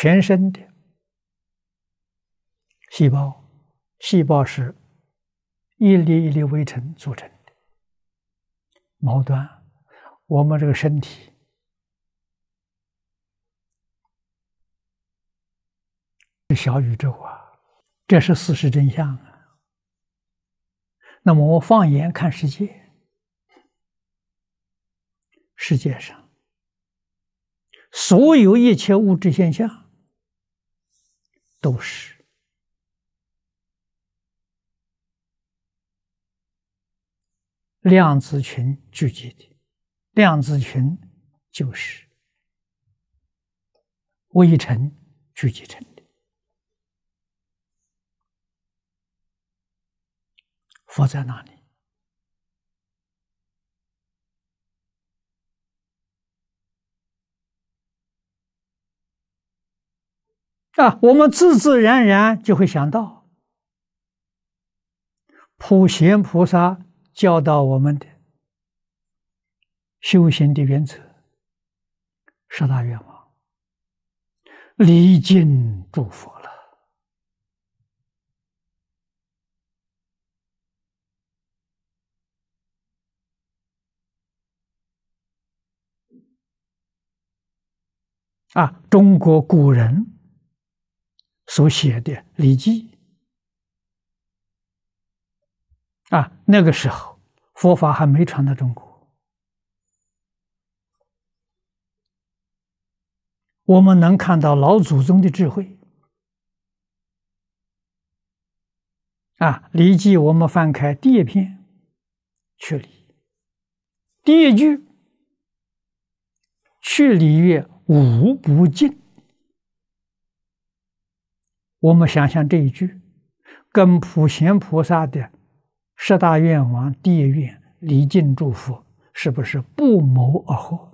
全身的细胞，细胞是一粒一粒微尘组成的。矛盾，我们这个身体是小宇宙啊，这是事实真相啊。那么，我放眼看世界，世界上所有一切物质现象。都是量子群聚集的，量子群就是微尘聚集成的，佛在哪里？啊，我们自自然然就会想到，普贤菩萨教导我们的修行的原则，十大愿望，离经诸佛了。啊，中国古人。所写的《礼记》，啊，那个时候佛法还没传到中国，我们能看到老祖宗的智慧，啊，《礼记》我们翻开第一篇《去理，第一句，《去礼》曰：“无不敬。我们想想这一句，跟普贤菩萨的十大愿王第一愿离境祝福，是不是不谋而合？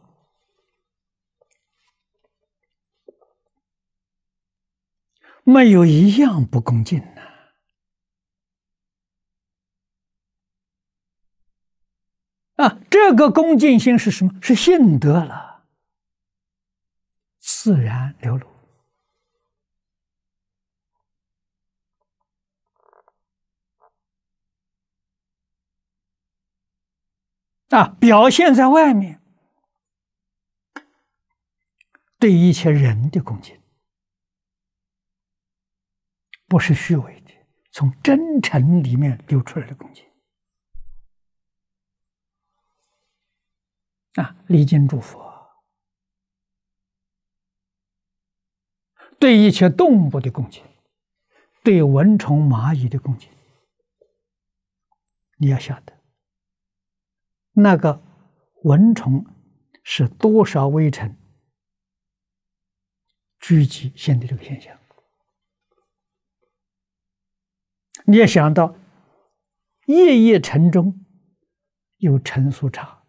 没有一样不恭敬呢？啊，这个恭敬心是什么？是信得了，自然流露。啊，表现在外面，对一切人的攻击，不是虚伪的，从真诚里面流出来的攻击。啊，礼敬祝福，对一切动物的攻击，对蚊虫蚂蚁的攻击，你要晓得。那个蚊虫是多少微尘聚集现的这个现象？你要想到，夜夜城中有尘俗刹，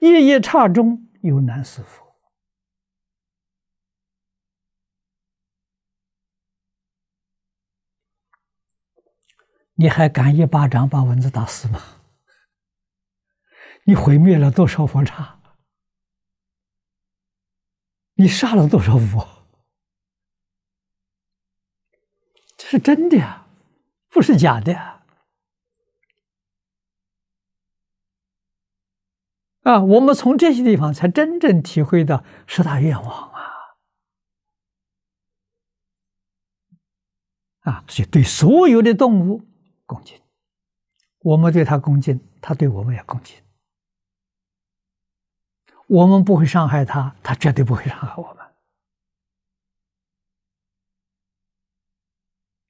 夜夜刹中有南时佛，你还敢一巴掌把蚊子打死吗？你毁灭了多少佛刹？你杀了多少物？这是真的呀，不是假的啊！我们从这些地方才真正体会到十大愿望啊！啊，所以对所有的动物恭敬，我们对它恭敬，它对我们也恭敬。我们不会伤害他，他绝对不会伤害我们。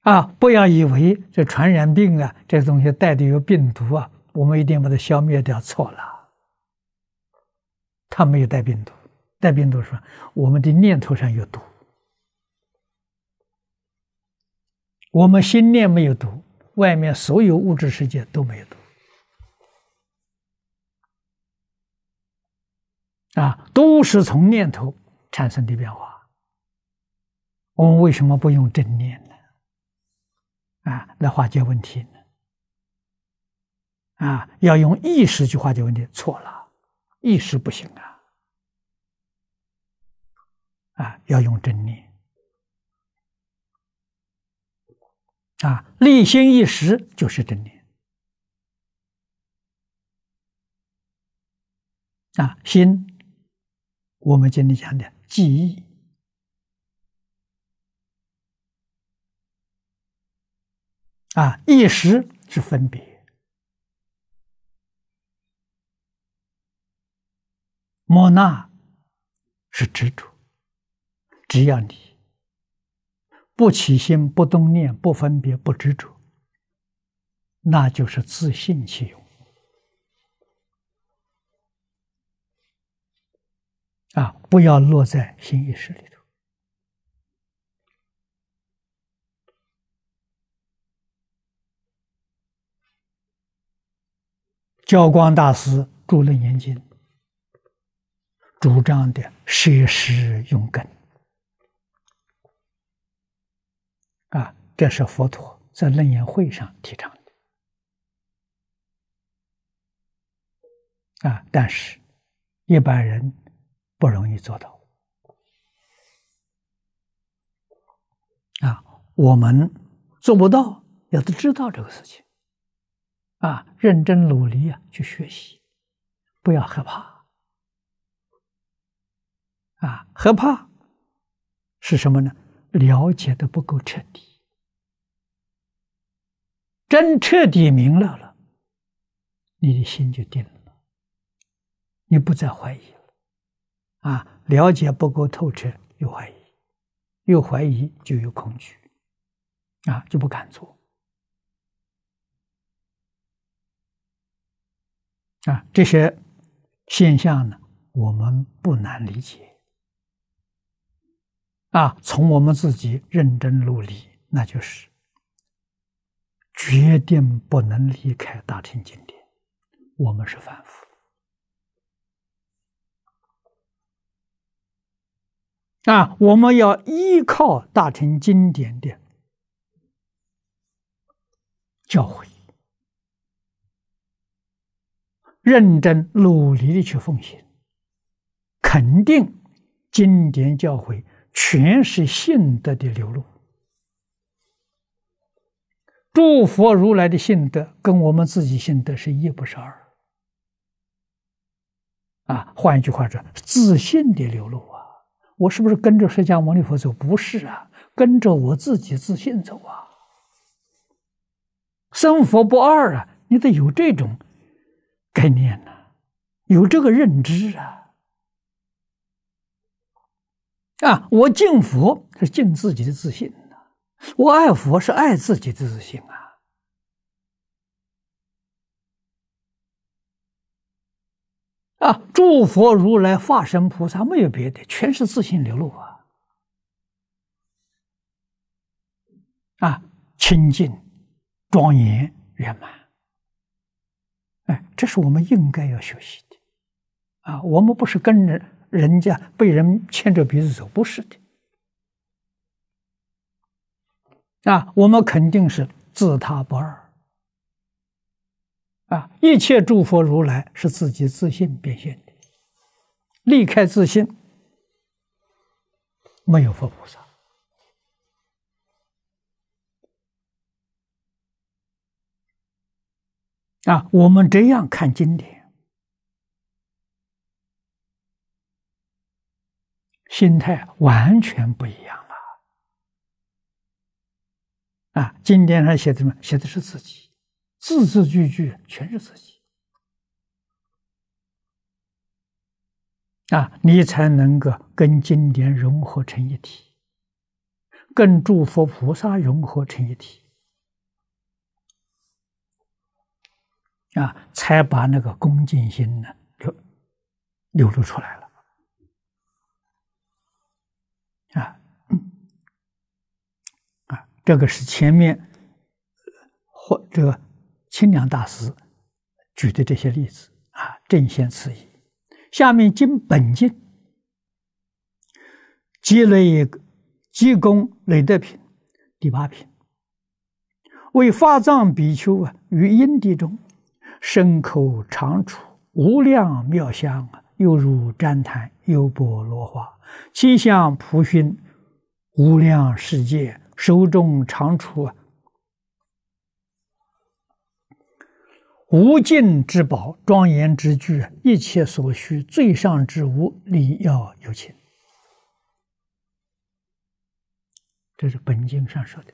啊，不要以为这传染病啊，这东西带的有病毒啊，我们一定把它消灭掉，错了。它没有带病毒，带病毒是我们的念头上有毒，我们心念没有毒，外面所有物质世界都没有毒。啊，都是从念头产生的变化。我们为什么不用正念呢？啊，来化解问题呢？啊，要用意识去化解问题，错了，意识不行啊！啊，要用正念。啊，立心一时就是正念。啊，心。我们今天讲的记忆啊，一时之分别，莫那是执着。只要你不起心、不动念、不分别、不执着，那就是自信起用。啊！不要落在新意识里头。教光大师住论严经》，主张的舍识用根，啊，这是佛陀在论严会上提倡的。啊，但是一般人。不容易做到啊！我们做不到，要都知道这个事情啊，认真努力啊，去学习，不要害怕啊！害怕是什么呢？了解的不够彻底，真彻底明了了，你的心就定了，你不再怀疑。啊，了解不够透彻，又怀疑，又怀疑就有恐惧，啊，就不敢做。啊，这些现象呢，我们不难理解。啊，从我们自己认真努力，那就是决定不能离开大乘经典，我们是凡夫。啊，我们要依靠大乘经典的教诲，认真努力的去奉行，肯定经典教诲全是信德的流露。诸佛如来的信德跟我们自己信德是一不是二。啊，换一句话说，自信的流露啊。我是不是跟着释迦牟尼佛走？不是啊，跟着我自己自信走啊。生佛不二啊，你得有这种概念啊，有这个认知啊。啊，我敬佛是敬自己的自信呐，我爱佛是爱自己的自信啊。啊！诸佛如来、化身菩萨没有别的，全是自信流露啊！啊，清净、庄严、圆满，哎，这是我们应该要学习的啊！我们不是跟着人家被人牵着鼻子走，不是的。啊，我们肯定是自他不二。啊！一切诸佛如来是自己自信变现的，离开自信，没有佛菩萨。啊，我们这样看经典，心态完全不一样了。啊，经典上写的什么？写的是自己。字字句句全是自己啊，你才能够跟经典融合成一体，跟诸佛菩萨融合成一体啊，才把那个恭敬心呢流流露出来了啊啊，这个是前面或者。清凉大师举的这些例子啊，正现此意。下面经本经积累积功累德品第八品，为发藏比丘啊，于阴地中生口常出无量妙香啊，犹如旃檀又波罗花，其香普熏无量世界，手中长出啊。无尽之宝，庄严之具，一切所需，最上之物，理要有情。这是本经上说的，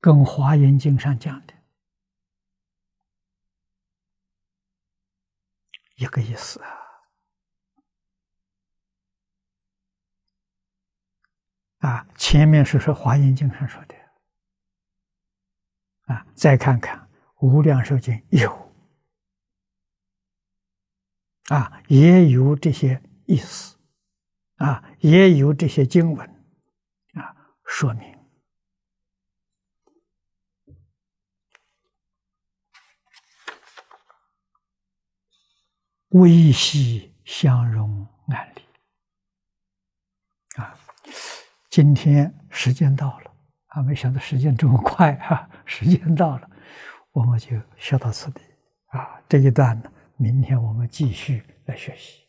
跟华严经上讲的一个意思啊！啊，前面是说华严经上说的。啊，再看看《无量寿经》有，啊，也有这些意思，啊，也有这些经文，啊，说明微细相融案例。啊，今天时间到了。啊，没想到时间这么快啊，时间到了，我们就学到此地。啊，这一段呢，明天我们继续来学习。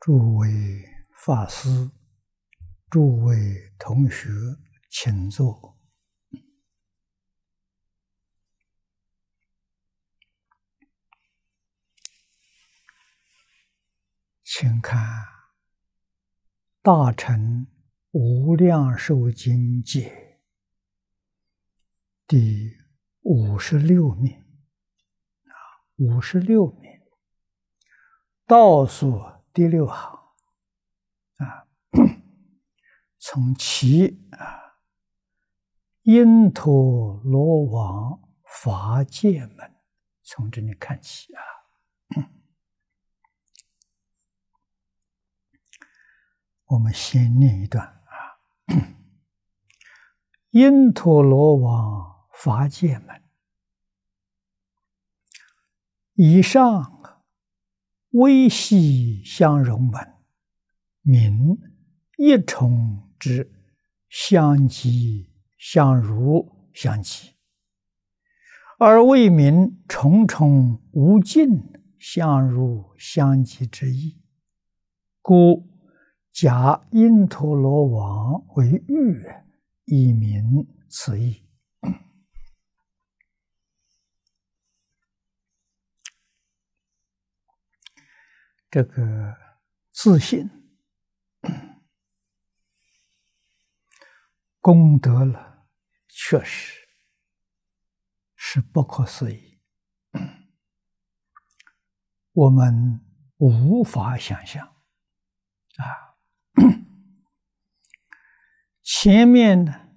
诸位法师、诸位同学，请坐，请看《大乘无量寿经》解第五十六面啊，五十六面倒数。第六行，啊，从其啊，因陀罗王法界门，从这里看起啊，我们先念一段啊，因陀罗王法界门，以上。微细相融本，名一从之，相及相如相及，而为民重重无尽相如相及之意，故假因陀罗王为喻，以明此意。这个自信、功德了，确实是不可思议，我们无法想象啊！前面的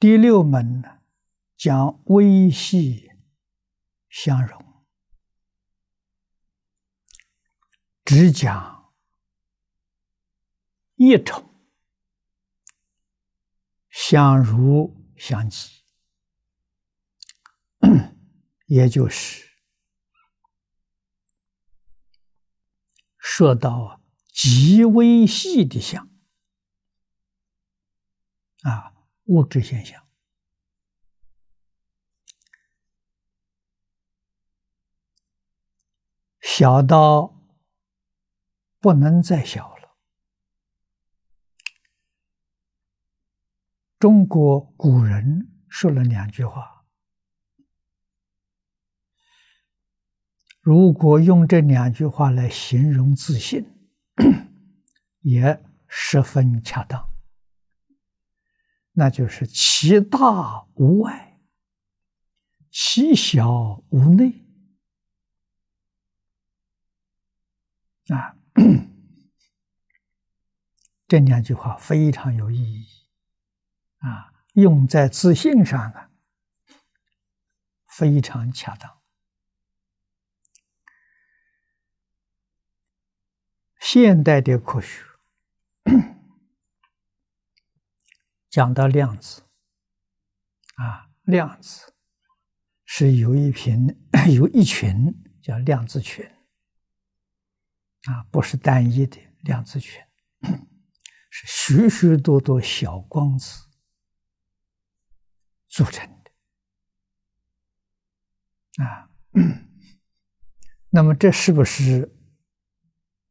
第六门呢，讲微细相融。只讲一重相如相即，也就是说到极微细的相啊，物质现象小到。不能再小了。中国古人说了两句话，如果用这两句话来形容自信，也十分恰当。那就是“其大无外，其小无内”，啊。这两句话非常有意义啊，用在自信上啊，非常恰当。现代的科学讲到量子啊，量子是有一群 有一群叫量子群。啊，不是单一的量子群，是许许多多小光子组成的。啊，那么这是不是《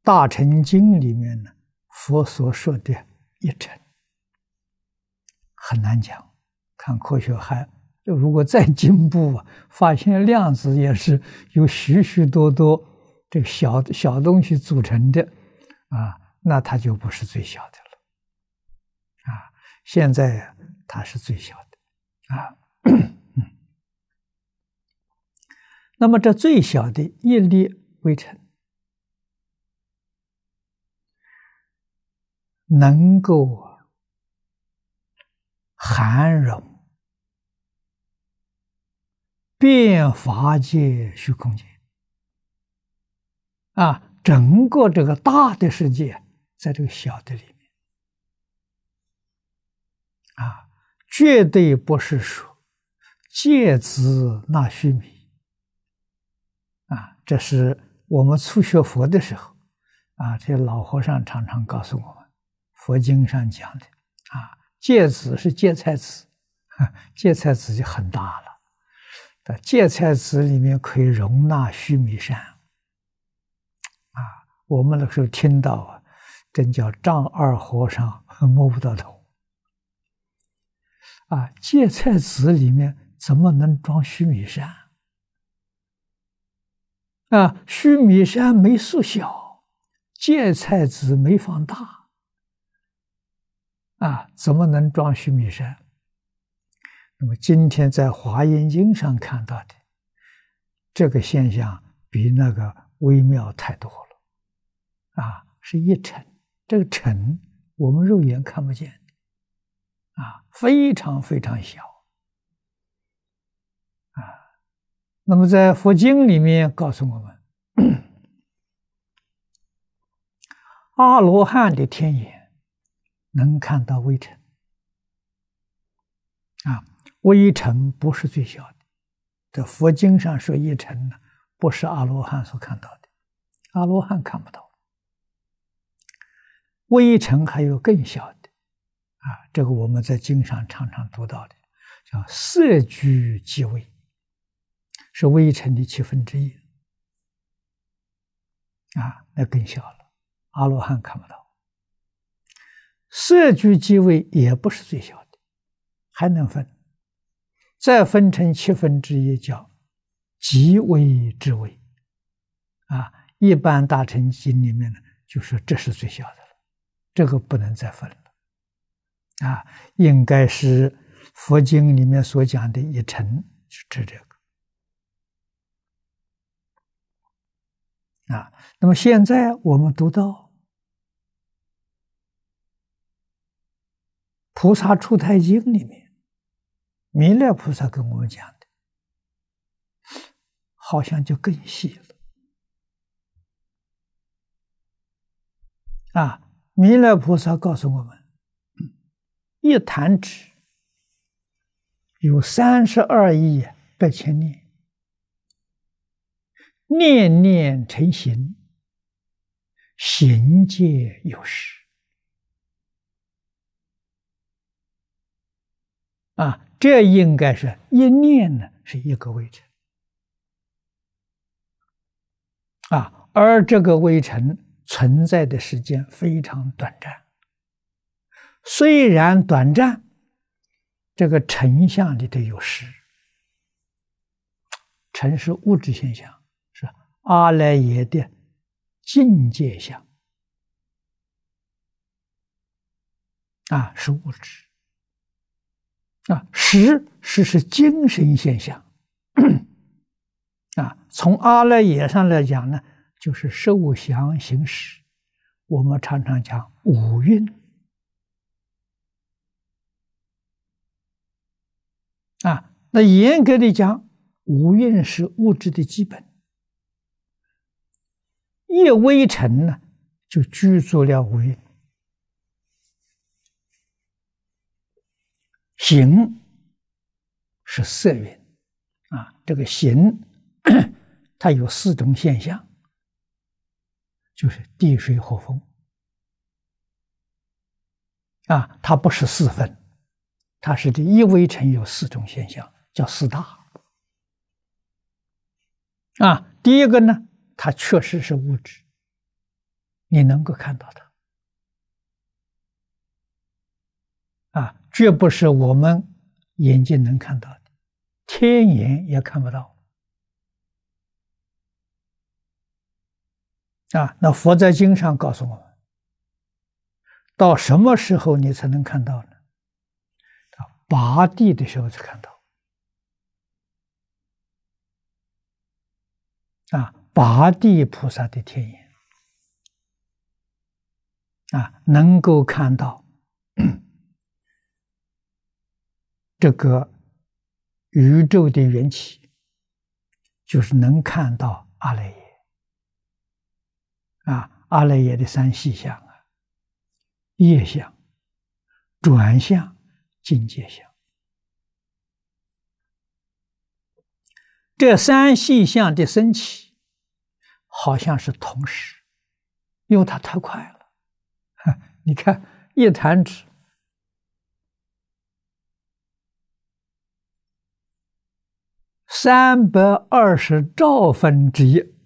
大乘经》里面呢佛所说的一乘？很难讲，看科学还如果再进步啊，发现量子也是有许许多多。这个小小东西组成的啊，那它就不是最小的了啊。现在它是最小的啊。那么，这最小的一粒微尘，能够含容变法界虚空界。啊，整个这个大的世界在这个小的里面，啊，绝对不是说芥子纳须弥啊，这是我们初学佛的时候，啊，这些老和尚常常告诉我们，佛经上讲的啊，芥子是芥菜籽，芥菜籽就很大了，但芥菜籽里面可以容纳须弥山。我们那时候听到啊，真叫丈二和尚 摸不到头。啊，芥菜籽里面怎么能装须弥山？啊，须弥山没缩小，芥菜籽没放大，啊，怎么能装须弥山？那么今天在华严经上看到的这个现象，比那个微妙太多了。啊，是一尘，这个尘我们肉眼看不见，啊，非常非常小，啊，那么在佛经里面告诉我们，阿罗汉的天眼能看到微尘，啊，微尘不是最小的，在佛经上说一尘呢，不是阿罗汉所看到的，阿罗汉看不到。微尘还有更小的啊，这个我们在经上常常读到的，叫色聚即微，是微尘的七分之一啊，那更小了。阿罗汉看不到，色聚即微也不是最小的，还能分，再分成七分之一叫即微之微啊。一般大乘经里面呢，就说这是最小的。这个不能再分了，啊，应该是佛经里面所讲的一尘是指这个，啊，那么现在我们读到《菩萨出胎经》里面，弥勒菩萨跟我们讲的，好像就更细了，啊。弥勒菩萨告诉我们：一弹指有三十二亿百千念，念念成形，形界有时。啊，这应该是一念呢，是一个微尘啊，而这个微尘。存在的时间非常短暂，虽然短暂，这个成像里头有实，成是物质现象，是阿赖耶的境界相，啊，是物质，啊，实是是精神现象，啊，从阿赖耶上来讲呢。就是受想行识，我们常常讲五蕴。啊，那严格的讲，五蕴是物质的基本。业微尘呢，就居住了五蕴。行是色蕴，啊，这个行，它有四种现象。就是地水火风，啊，它不是四分，它是第一微尘有四种现象，叫四大。啊，第一个呢，它确实是物质，你能够看到它，啊，绝不是我们眼睛能看到的，天眼也看不到。啊，那佛在经上告诉我们，到什么时候你才能看到呢？啊，拔地的时候才看到。啊，拔地菩萨的天眼，啊，能够看到这个宇宙的缘起，就是能看到阿赖耶。啊，阿赖耶的三细相啊，业相、转向、境界相，这三细相的升起，好像是同时，因为它太快了。你看，一弹指，三百二十兆分之一。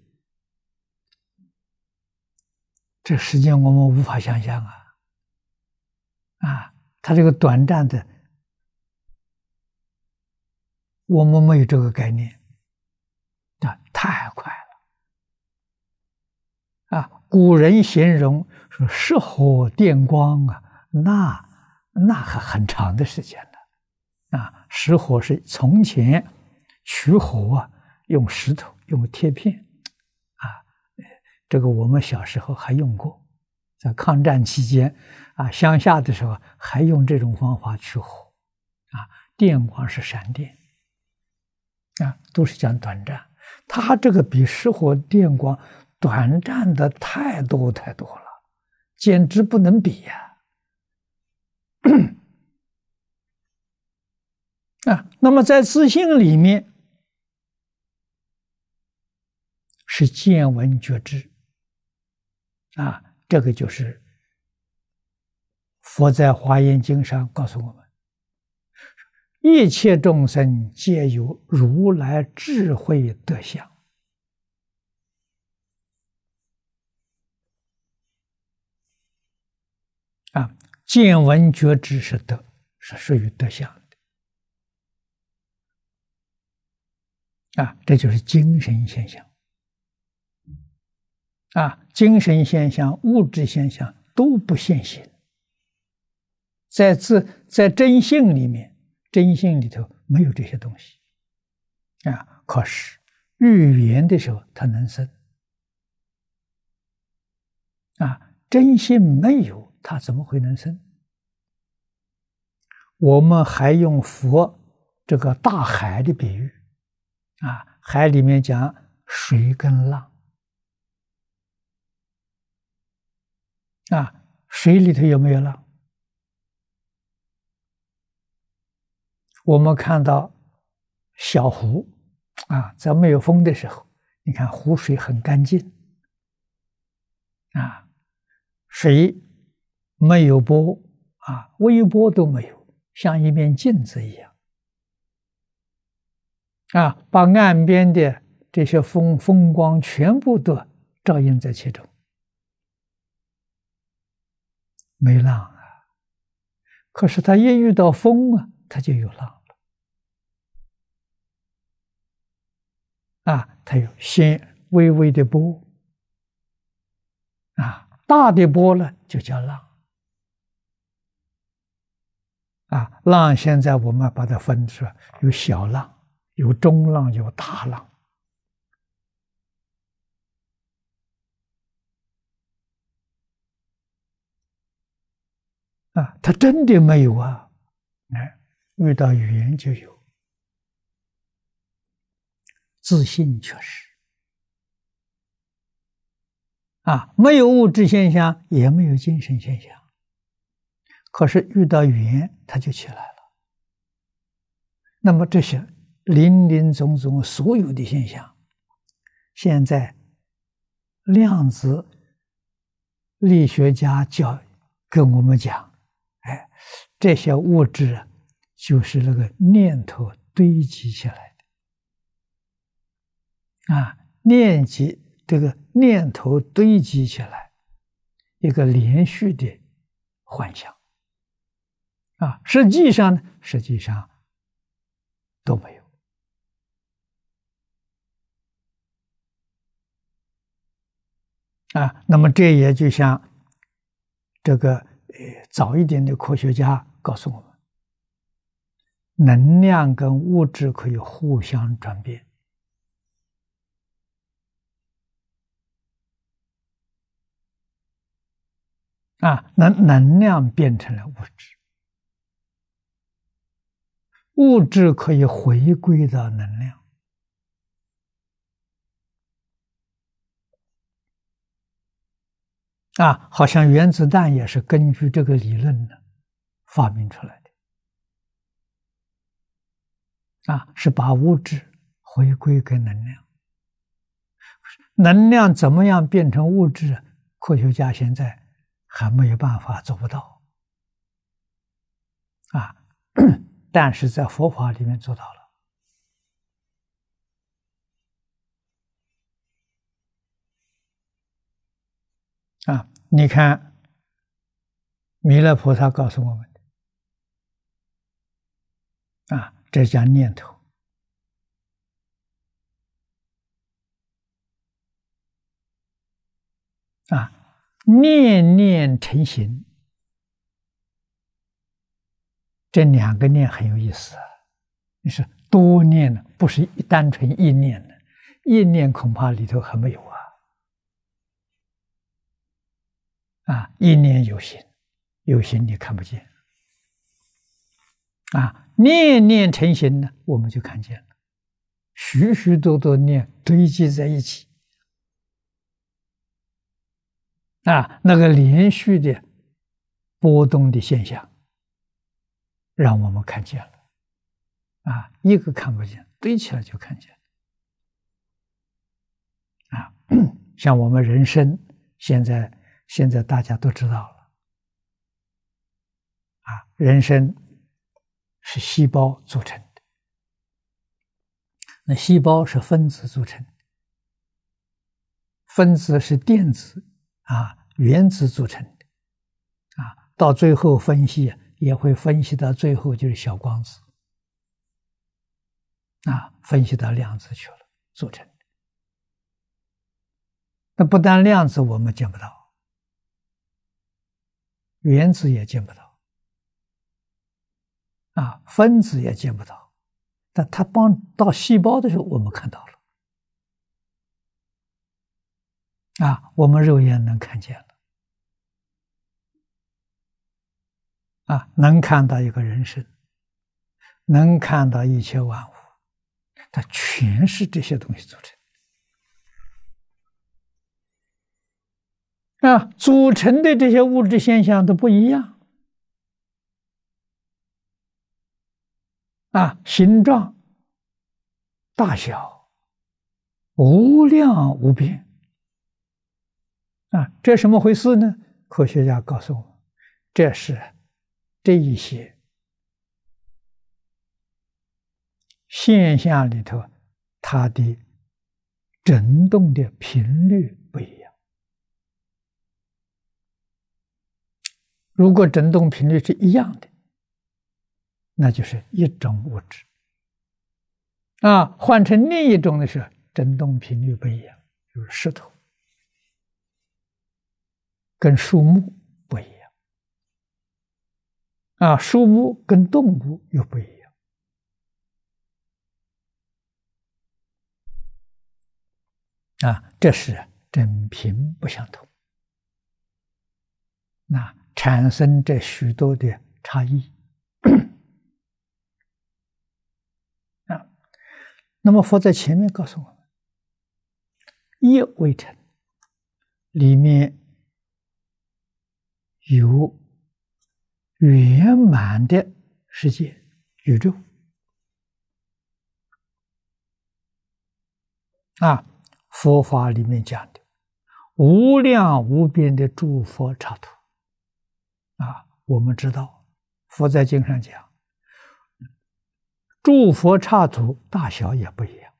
这时间我们无法想象啊！啊，它这个短暂的，我们没有这个概念，对太快了，啊！古人形容说“石火电光”啊，那那还很长的时间了，啊！石火是从前取火啊，用石头，用铁片。这个我们小时候还用过，在抗战期间啊，乡下的时候还用这种方法取火，啊，电光是闪电，啊，都是讲短暂。它这个比失火电光短暂的太多太多了，简直不能比呀！啊，那么在自信里面是见闻觉知。啊，这个就是佛在《华严经》上告诉我们：一切众生皆有如来智慧德相。啊，见闻觉知是德，是属于德相的。啊，这就是精神现象。啊，精神现象、物质现象都不现行，在自在真性里面，真性里头没有这些东西。啊，可是预言的时候，它能生。啊，真性没有，它怎么会能生？我们还用佛这个大海的比喻，啊，海里面讲水跟浪。啊，水里头有没有了？我们看到小湖啊，在没有风的时候，你看湖水很干净啊，水没有波啊，微波都没有，像一面镜子一样啊，把岸边的这些风风光全部都照映在其中。没浪啊，可是他一遇到风啊，他就有浪了。啊，他有先微微的波，啊，大的波呢就叫浪。啊，浪现在我们把它分出来，有小浪，有中浪，有大浪。啊，他真的没有啊！哎，遇到语言就有自信，确实啊，没有物质现象，也没有精神现象。可是遇到语言，他就起来了。那么这些林林总总所有的现象，现在量子力学家教跟我们讲。这些物质啊，就是那个念头堆积起来的，啊，念集这个念头堆积起来，一个连续的幻想，啊，实际上呢，实际上都没有，啊，那么这也就像这个呃，早一点的科学家。告诉我们，能量跟物质可以互相转变。啊，能能量变成了物质，物质可以回归到能量。啊，好像原子弹也是根据这个理论的。发明出来的啊，是把物质回归给能量。能量怎么样变成物质？科学家现在还没有办法做不到啊，但是在佛法里面做到了啊。你看，弥勒菩萨告诉我们。啊，这叫念头。啊，念念成形，这两个念很有意思。你是多念了，不是单纯一念了。一念恐怕里头还没有啊。啊，一念有形，有形你看不见。啊。念念成形呢，我们就看见了，许许多多念堆积在一起，啊，那个连续的波动的现象，让我们看见了，啊，一个看不见，堆起来就看见，啊，像我们人生，现在现在大家都知道了，啊，人生。是细胞组成的，那细胞是分子组成的，分子是电子啊原子组成的，啊，到最后分析也会分析到最后就是小光子，啊，分析到量子去了组成的。那不但量子我们见不到，原子也见不到。啊，分子也见不到，但它帮到细胞的时候，我们看到了。啊，我们肉眼能看见了。啊，能看到一个人生，能看到一切万物，它全是这些东西组成。啊，组成的这些物质现象都不一样。啊，形状、大小、无量无边啊，这什么回事呢？科学家告诉我们，这是这一些现象里头，它的震动的频率不一样。如果震动频率是一样的。那就是一种物质，啊，换成另一种的是振动频率不一样，就是石头跟树木不一样，啊，树木跟动物又不一样，啊，这是振频不相同，那产生这许多的差异。那么佛在前面告诉我们，业未成，里面有圆满的世界宇宙啊，佛法里面讲的无量无边的诸佛刹土啊，我们知道，佛在经上讲。诸佛刹土大小也不一样，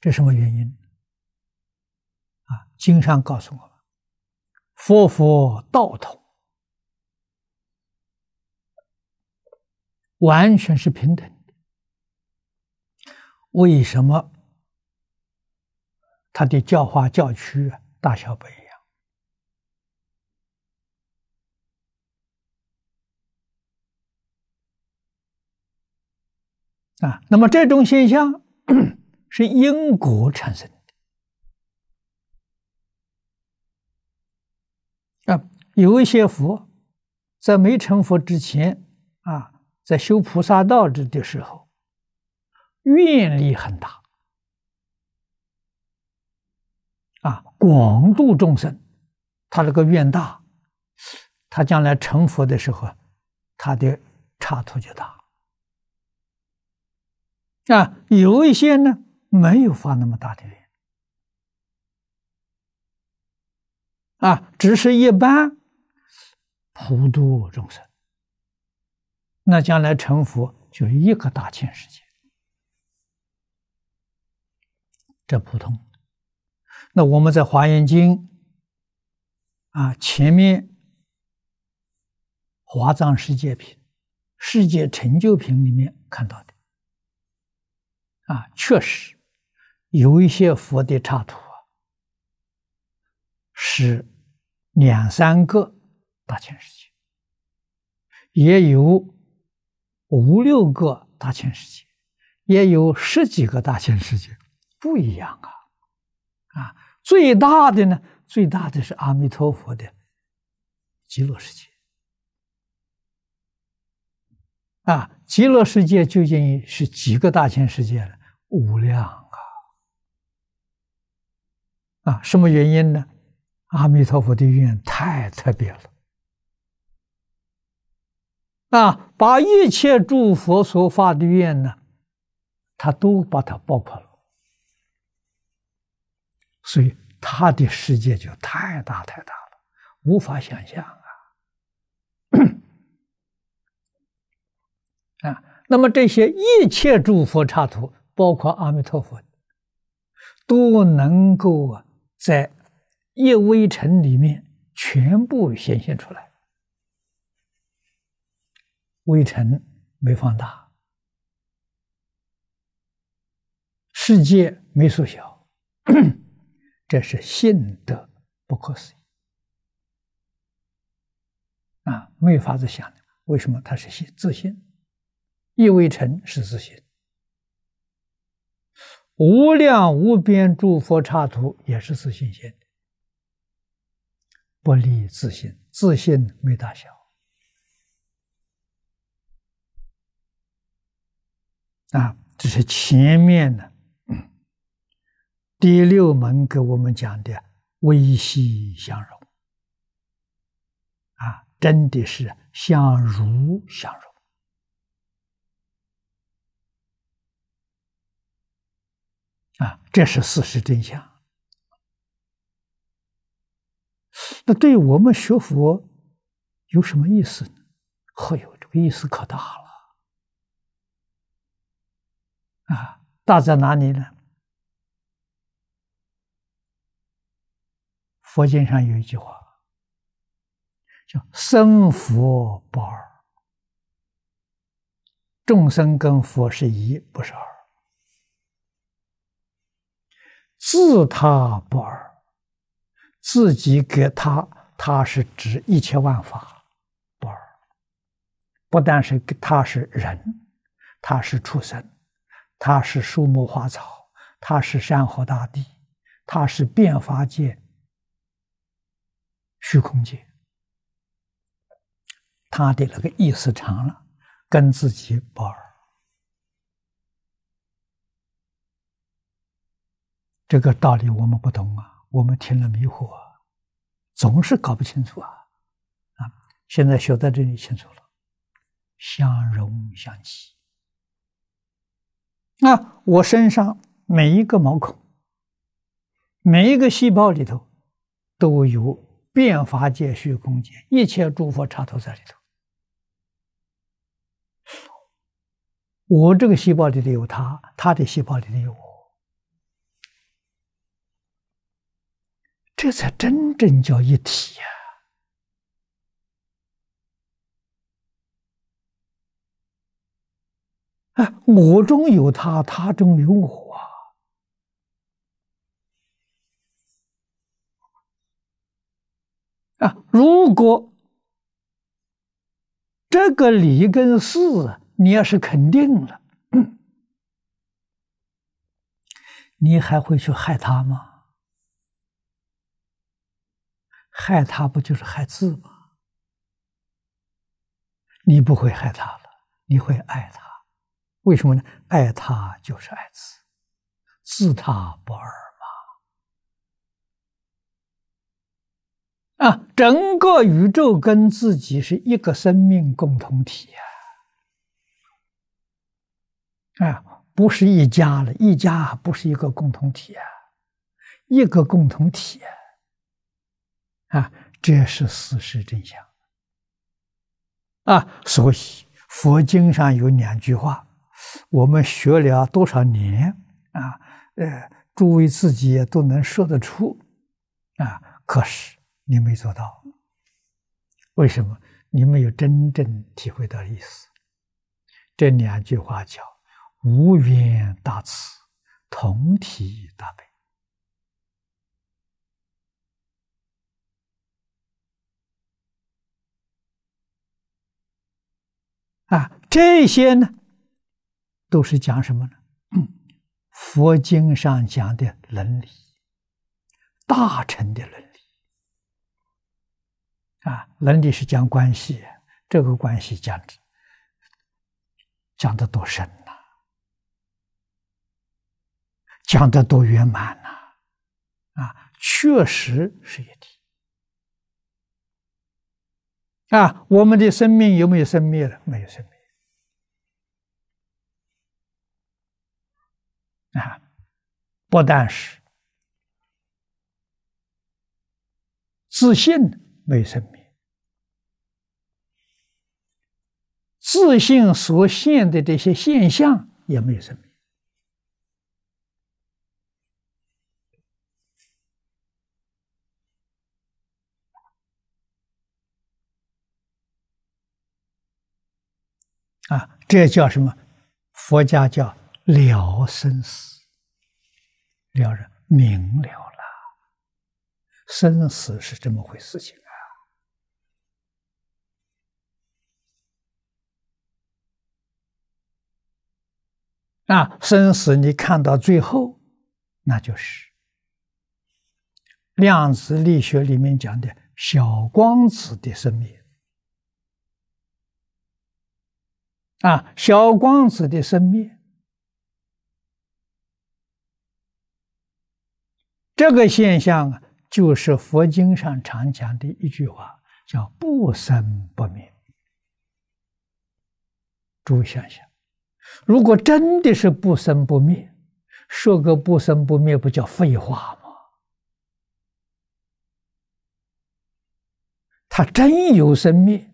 这什么原因？啊，经上告诉我们，佛佛道同，完全是平等的。为什么他的教化教区大小不一样？啊，那么这种现象是因果产生的。啊，有一些佛在没成佛之前，啊，在修菩萨道之的时候，愿力很大，啊，广度众生，他那个愿大，他将来成佛的时候，他的差错就大。啊，有一些呢，没有发那么大的愿，啊，只是一般普度众生，那将来成佛就一个大千世界，这普通。那我们在《华严经》啊前面《华藏世界品》、《世界成就品》里面看到的。啊，确实有一些佛的插图啊，是两三个大千世界，也有五六个大千世界，也有十几个大千世界，不一样啊！啊，最大的呢，最大的是阿弥陀佛的极乐世界啊。极乐世界究竟是几个大千世界呢？无量啊！啊，什么原因呢？阿弥陀佛的愿太特别了啊！把一切诸佛所发的愿呢，他都把它包括了，所以他的世界就太大太大了，无法想象。啊，那么这些一切诸佛刹土，包括阿弥陀佛，都能够啊，在一微尘里面全部显现出来。微尘没放大，世界没缩小，这是信的不可思议啊，没有法子想的。为什么他是信自信？意味成是自性，无量无边诸佛刹土也是自信心的，不离自性，自性没大小。啊，这是前面的。第六门给我们讲的微细相融，啊，真的是相如相融。啊，这是事实真相。那对我们学佛有什么意思呢？哎呦，这个意思可大了！啊，大在哪里呢？佛经上有一句话，叫“生佛不二”，众生跟佛是一，不是二。自他不二，自己给他，他是指一切万法，不二。不但是他是人，他是畜生，他是树木花草，他是山河大地，他是变法界、虚空界，他的那个意思长了，跟自己不二。这个道理我们不懂啊，我们听了迷惑，总是搞不清楚啊啊！现在学在这里清楚了，相融相吸。那我身上每一个毛孔、每一个细胞里头，都有变法界、虚空界，一切诸佛插头在里头。我这个细胞里头有他，他的细胞里头有我。这才真正叫一体呀！啊，我中有他，他中有我啊！啊，如果这个理跟事你要是肯定了，你还会去害他吗？害他不就是害自吗？你不会害他了，你会爱他。为什么呢？爱他就是爱自，自他不二嘛。啊，整个宇宙跟自己是一个生命共同体呀！啊，不是一家了，一家不是一个共同体啊，一个共同体。啊，这是事实真相。啊，所以佛经上有两句话，我们学了多少年啊，呃，诸位自己也都能说得出。啊，可是你没做到，为什么？你没有真正体会到意思。这两句话叫“无缘大慈，同体大悲”。啊，这些呢，都是讲什么呢？佛经上讲的伦理，大乘的伦理。啊，伦理是讲关系，这个关系讲的，讲的多深呐，讲的多圆满呐，啊，确实是一体。啊，我们的生命有没有生灭了？没有生灭。啊，不但是自信没有生灭，自信所现的这些现象也没有生灭。啊，这叫什么？佛家叫了生死，了了明了了，生死是这么回事情啊！啊，生死你看到最后，那就是量子力学里面讲的小光子的生命。啊，小光子的生灭，这个现象啊，就是佛经上常讲的一句话，叫“不生不灭”。诸想想，如果真的是不生不灭，说个不生不灭，不叫废话吗？他真有生命，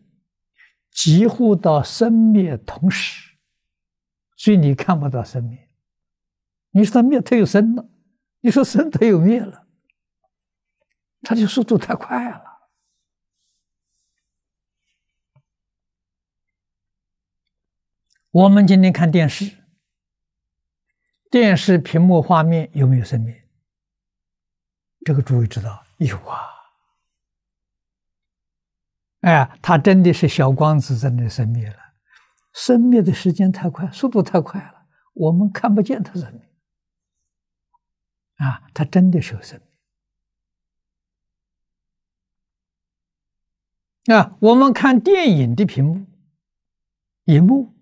几乎到生灭同时，所以你看不到生灭。你说它灭，它又生了；你说生，它又灭了。它的速度太快了。我们今天看电视，电视屏幕画面有没有生命？这个诸位知道有啊。哎，他真的是小光子，真的生灭了，生灭的时间太快速度太快了，我们看不见他生灭。啊，他真的是有生命。啊，我们看电影的屏幕，荧幕，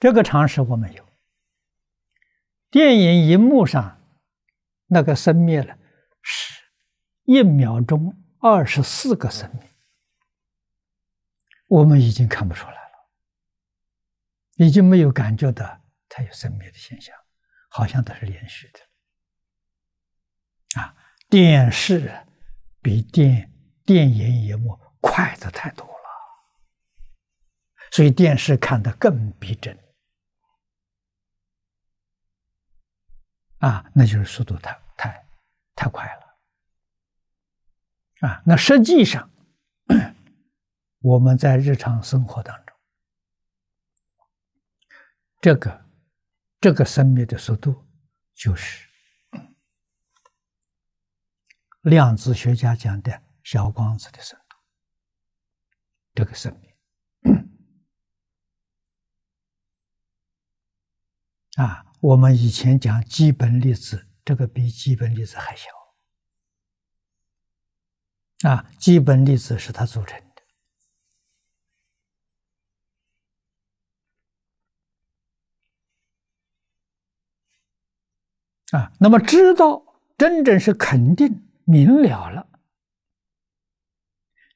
这个常识我们有。电影荧幕上那个生灭了，是一秒钟。二十四个生命，我们已经看不出来了，已经没有感觉到它有生命的现象，好像都是连续的。啊，电视比电电影一幕快的太多了，所以电视看的更逼真。啊，那就是速度太、太、太快了。啊，那实际上，我们在日常生活当中，这个这个生灭的速度，就是量子学家讲的小光子的速度，这个生命啊，我们以前讲基本粒子，这个比基本粒子还小。啊，基本粒子是它组成的。啊，那么知道真正是肯定明了了，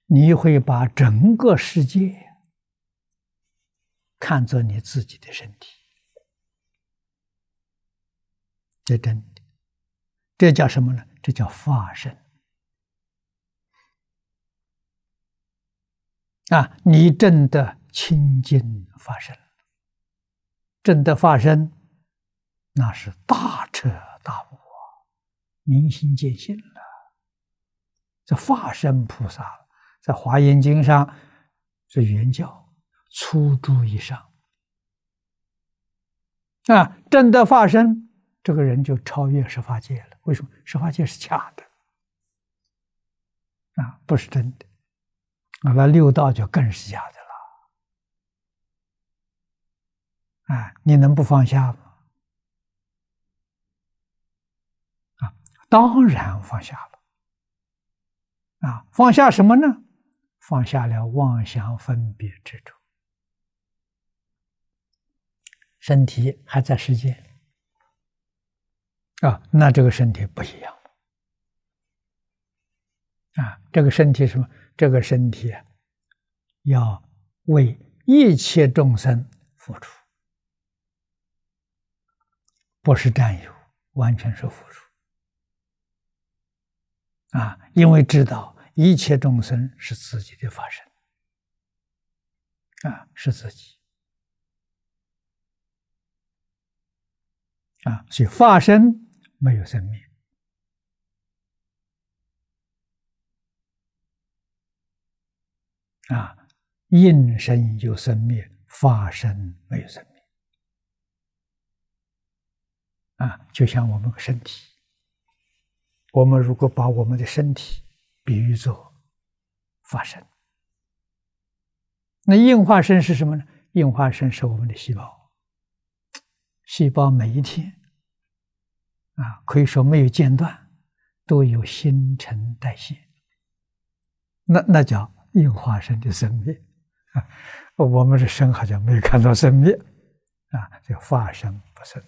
你会把整个世界看作你自己的身体，这真的，这叫什么呢？这叫法身。啊！你真的清净发身，真的发身，那是大彻大悟、啊，明心见性了。这化身菩萨在《华严经》上是原教初住以上。啊，真的发生，这个人就超越十法界了。为什么？十法界是假的，啊，不是真的。那六道就更是假的了，哎，你能不放下吗？啊，当然放下了，啊，放下什么呢？放下了妄想分别之中，身体还在世间，啊，那这个身体不一样，啊，这个身体什么？这个身体啊，要为一切众生付出，不是占有，完全是付出啊！因为知道一切众生是自己的发生，啊，是自己啊，所以发生没有生命。啊，应生有生灭，发生没有生灭。啊，就像我们身体，我们如果把我们的身体比喻作发生，那硬化身是什么呢？硬化身是我们的细胞，细胞每一天啊，可以说没有间断，都有新陈代谢。那那叫。应化身的生灭，我们的生好像没有看到生灭，啊，就化生不生。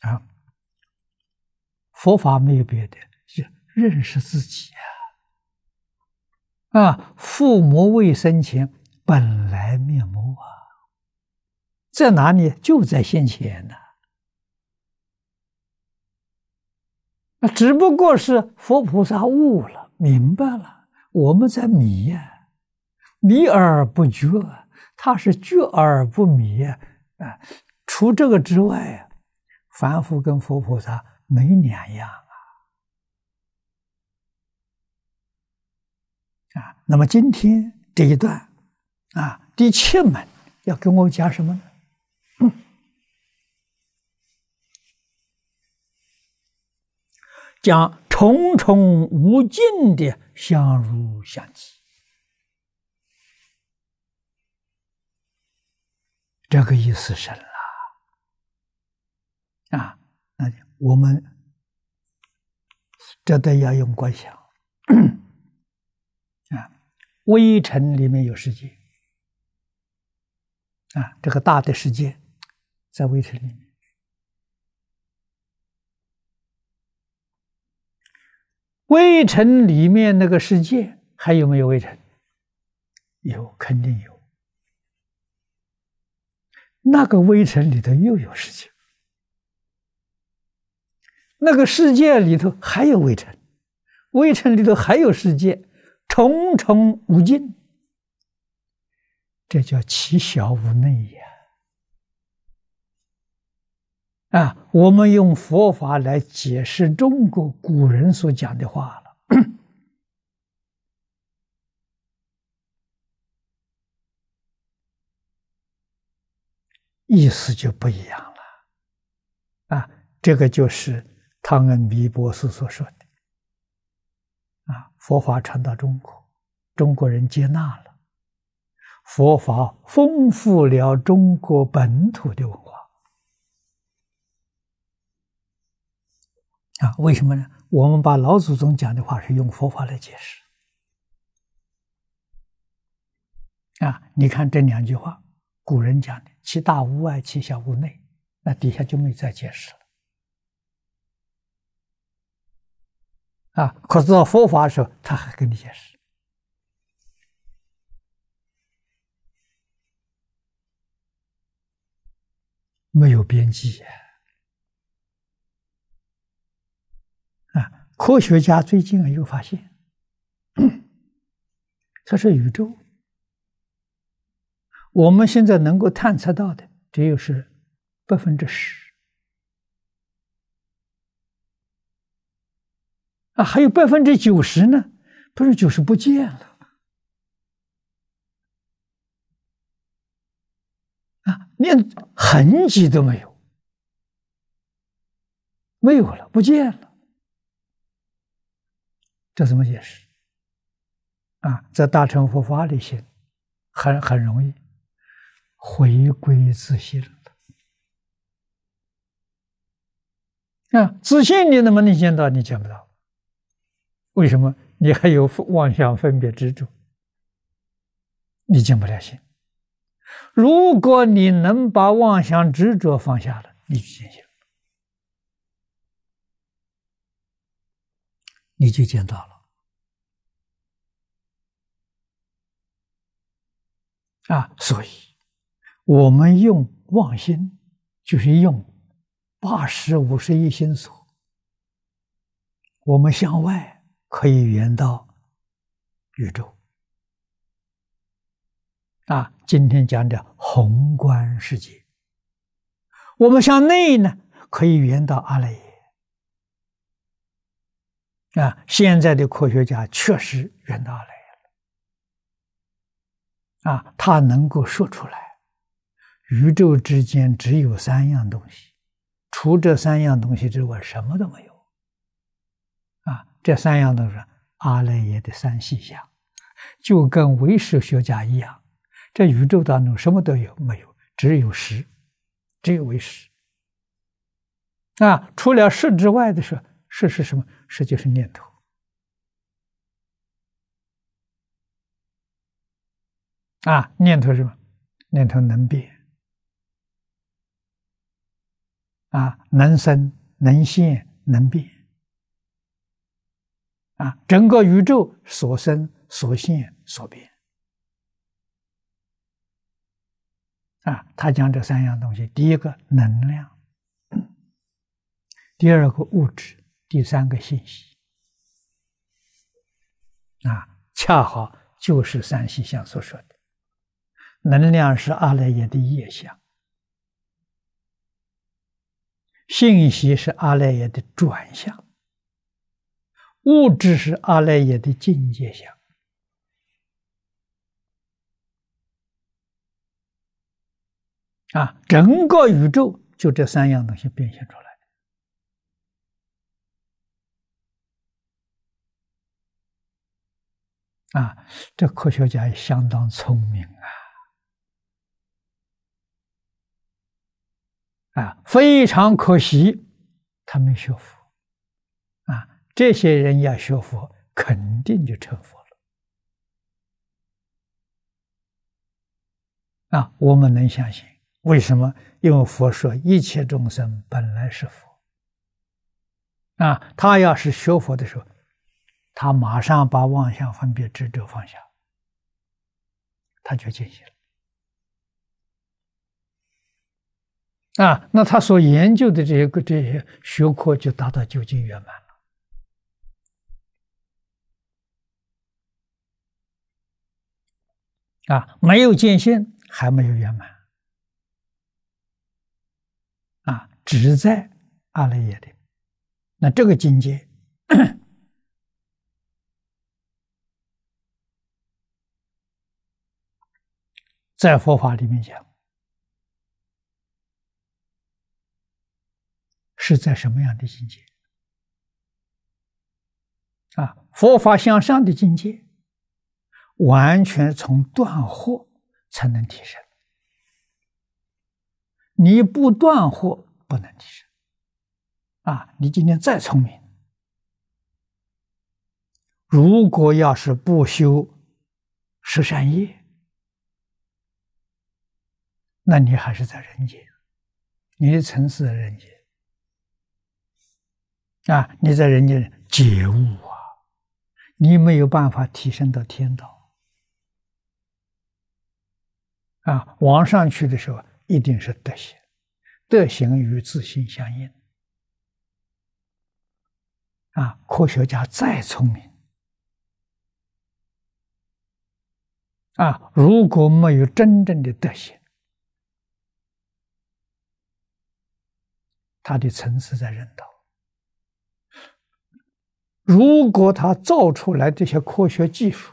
啊，佛法没有别的，就认识自己啊，啊，父母未生前本来面目啊，在哪里？就在先前呢。那只不过是佛菩萨悟了，明白了，我们在迷呀，迷而不觉；他是觉而不迷，啊！除这个之外，凡夫跟佛菩萨没两样啊！啊，那么今天这一段，啊，第七门要跟我们讲什么？呢？将重重无尽的相入相及，这个意思深了啊！那我们这都要用观想啊。微尘里面有世界啊，这个大的世界在微尘里。微尘里面那个世界还有没有微尘？有，肯定有。那个微尘里头又有世界，那个世界里头还有微尘，微尘里头还有世界，重重无尽。这叫其小无内也。啊，我们用佛法来解释中国古人所讲的话了，意思就不一样了。啊，这个就是汤恩比博士所说的。啊，佛法传到中国，中国人接纳了，佛法丰富了中国本土的文化。啊，为什么呢？我们把老祖宗讲的话是用佛法来解释。啊，你看这两句话，古人讲的“其大无外，其小无内”，那底下就没再解释了。啊，可到佛法的时候，他还跟你解释，没有边际。呀、啊，科学家最近啊又发现，这是宇宙。我们现在能够探测到的只有是百分之十。啊，还有百分之九十呢？不是九十不见了？啊，连痕迹都没有，没有了，不见了。这怎么解释？啊，在大乘佛法里，写，很很容易回归自信了。啊，自信你能不能见到？你见不到，为什么？你还有妄想、分别、执着，你进不了心。如果你能把妄想执着放下了，你就见心。你就见到了啊，所以，我们用妄心，就是用八十五十一心所，我们向外可以圆到宇宙，啊，今天讲的宏观世界；我们向内呢，可以圆到阿赖耶。啊，现在的科学家确实缘大来了，啊，他能够说出来，宇宙之间只有三样东西，除这三样东西之外，什么都没有。啊，这三样都是阿赖耶的三细相，就跟唯识学家一样，这宇宙当中什么都有没有，只有识，只有唯识。啊，除了识之外的是，识是什么？这就是念头啊！念头什么？念头能变啊，能生能现能变啊，整个宇宙所生所现所变啊。他讲这三样东西：第一个能量，第二个物质。第三个信息啊，恰好就是三细相所说的：能量是阿赖耶的业相，信息是阿赖耶的转相，物质是阿赖耶的境界相。啊，整个宇宙就这三样东西变现出来。啊，这科学家也相当聪明啊！啊，非常可惜，他没学佛。啊，这些人要学佛，肯定就成佛了。啊，我们能相信？为什么？因为佛说一切众生本来是佛。啊，他要是学佛的时候。他马上把妄想分别执着放下，他就见性了。啊，那他所研究的这个这些学科就达到究竟圆满了。啊，没有见性还没有圆满。啊，只在阿赖耶的，那这个境界。在佛法里面讲，是在什么样的境界？啊，佛法向上的境界，完全从断惑才能提升。你不断惑，不能提升。啊，你今天再聪明，如果要是不修十善业。那你还是在人间，你的层次在人间，啊，你在人间觉悟啊，你没有办法提升到天道，啊，往上去的时候一定是德行，德行与自信相应，啊，科学家再聪明，啊，如果没有真正的德行。他的层次在人道。如果他造出来这些科学技术、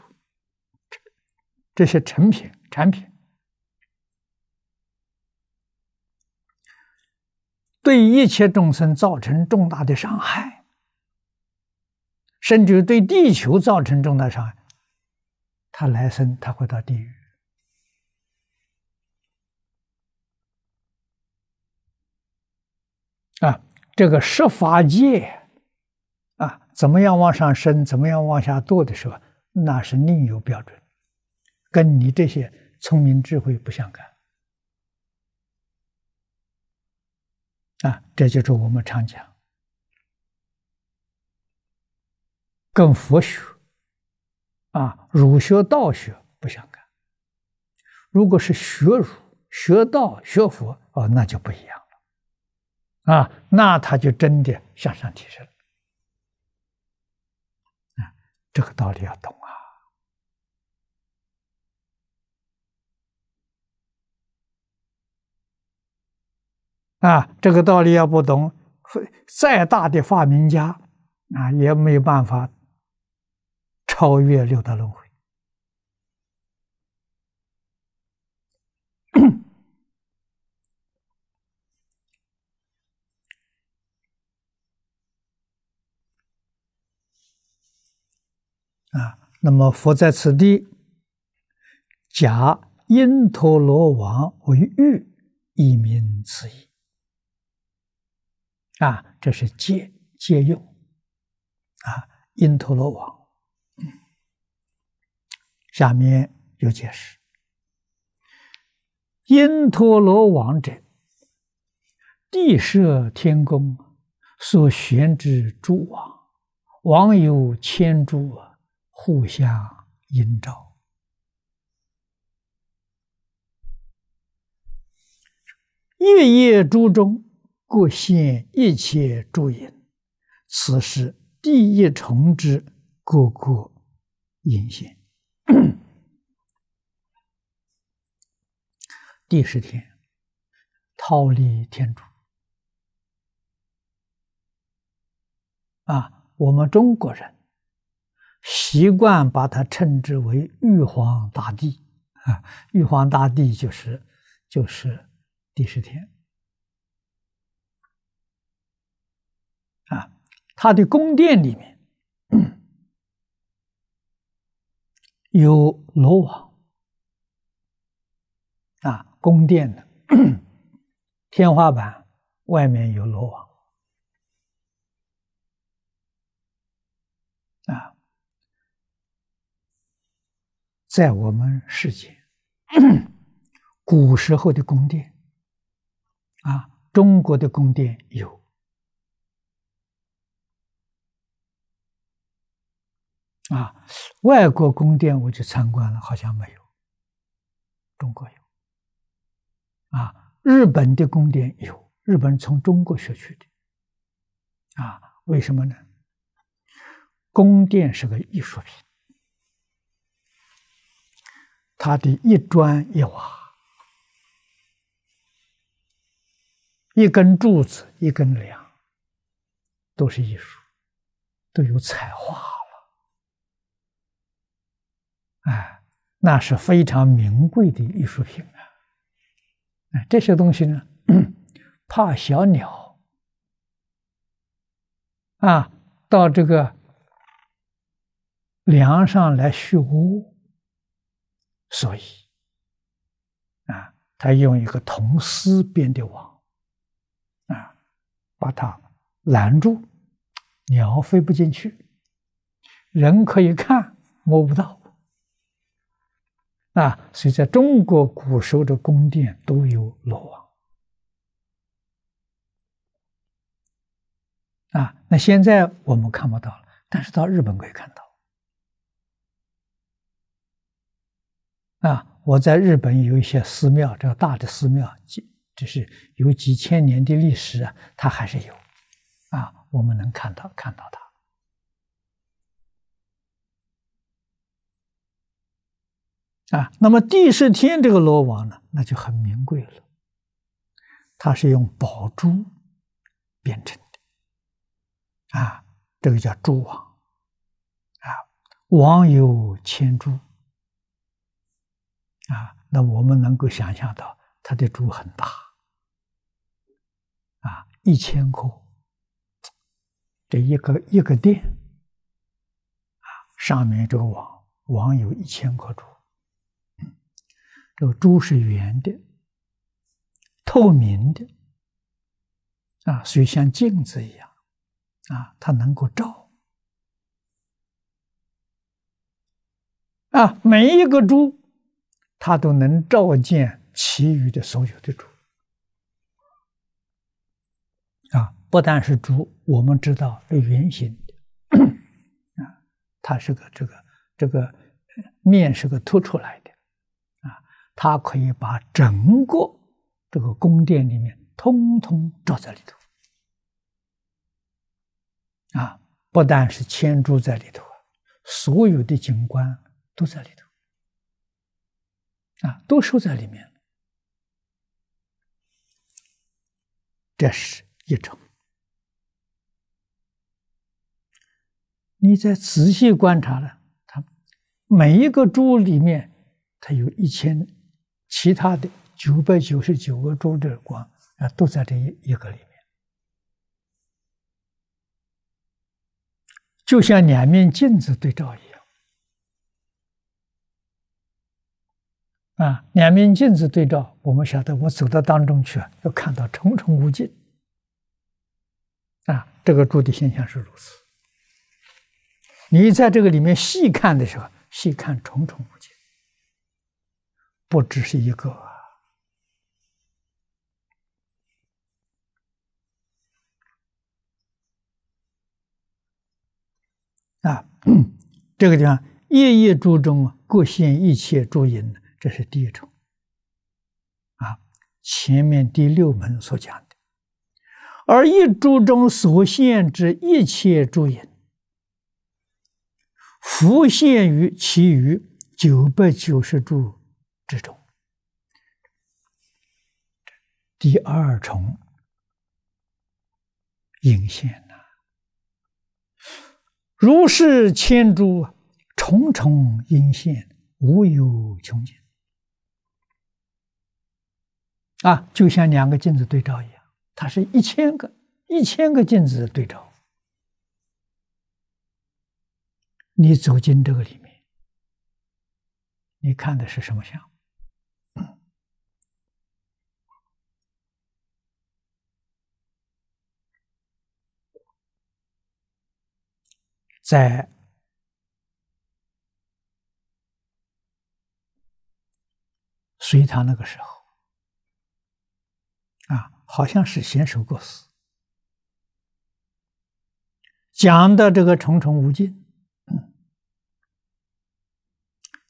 这些成品产品，对一切众生造成重大的伤害，甚至对地球造成重大伤害，他来生他会到地狱。啊，这个十法界啊，怎么样往上升，怎么样往下堕的时候，那是另有标准，跟你这些聪明智慧不相干。啊，这就是我们常讲，跟佛学、啊儒学、道学不相干。如果是学儒、学道、学佛，哦，那就不一样。啊，那他就真的向上提升了。啊，这个道理要懂啊！啊，这个道理要不懂，再大的发明家，啊，也没有办法超越六道轮回。那么佛在此地，假因陀罗王为喻，以明此意。啊，这是借借用。啊，因陀罗王，下面有解释。因陀罗王者，地设天宫所悬之诸王，王有千诸王。互相映照，夜夜诸中各现一切诸影，此时地一重之，各个隐现。第十天，逃离天主啊！我们中国人。习惯把它称之为玉皇大帝啊，玉皇大帝就是就是第十天啊，他的宫殿里面 有罗网啊，宫殿的 天花板外面有罗网。在我们世界，古时候的宫殿啊，中国的宫殿有啊，外国宫殿我去参观了，好像没有，中国有啊，日本的宫殿有，日本从中国学去的啊，为什么呢？宫殿是个艺术品。它的一砖一瓦、一根柱子、一根梁，都是艺术，都有彩画了。哎，那是非常名贵的艺术品啊！哎，这些东西呢，怕小鸟啊，到这个梁上来续窝。所以，啊，他用一个铜丝编的网，啊，把它拦住，鸟飞不进去，人可以看，摸不到，啊，所以在中国古时候的宫殿都有罗网，啊，那现在我们看不到了，但是到日本可以看到。啊，我在日本有一些寺庙，这个大的寺庙几，只是有几千年的历史啊，它还是有，啊，我们能看到，看到它。啊，那么帝释天这个罗网呢，那就很名贵了，它是用宝珠编成的，啊，这个叫珠网，啊，网有千珠。啊，那我们能够想象到，它的珠很大，啊，一千颗，这一个一个店。啊，上面这个网网有一千颗珠，这个珠是圆的、透明的，啊，所以像镜子一样，啊，它能够照，啊，每一个珠。它都能照见其余的所有的主。啊！不但是猪，我们知道是圆形 啊，它是个这个这个面是个凸出来的啊，它可以把整个这个宫殿里面通通照在里头啊！不但是千珠在里头所有的景观都在里头。啊，都收在里面，这是一种。你再仔细观察了，它每一个珠里面，它有一千其他的九百九十九个珠的光啊，都在这一一个里面，就像两面镜子对照一样。啊，两面镜子对照，我们晓得，我走到当中去，啊，要看到重重无尽。啊，这个住的现象是如此。你在这个里面细看的时候，细看重重无尽，不只是一个啊。啊，这个地方，夜夜诸中各现一切诸因。这是第一重，啊，前面第六门所讲的，而一诸中所现之一切诸影，浮现于其余九百九十柱之中，第二重影现呐，如是千珠，重重阴现，无有穷尽。啊，就像两个镜子对照一样，它是一千个、一千个镜子的对照。你走进这个里面，你看的是什么像？在隋唐那个时候。好像是先手过失，讲的这个重重无尽，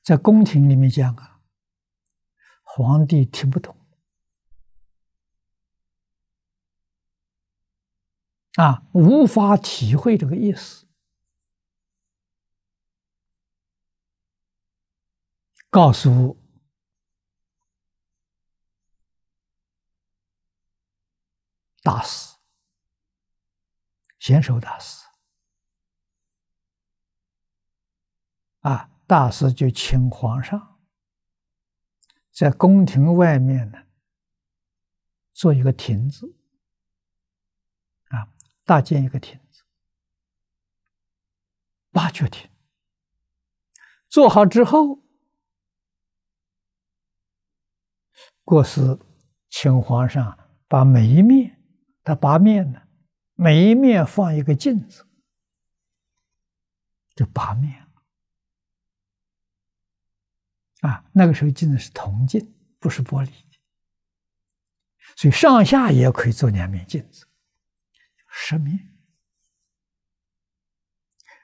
在宫廷里面讲啊，皇帝听不懂，啊，无法体会这个意思，告诉。大师，贤手大师，啊，大师就请皇上在宫廷外面呢做一个亭子，啊，搭建一个亭子，八角亭。做好之后，过时请皇上把每一面。他八面呢，每一面放一个镜子，就八面。啊，那个时候镜子是铜镜，不是玻璃所以上下也可以做两面镜子，十面。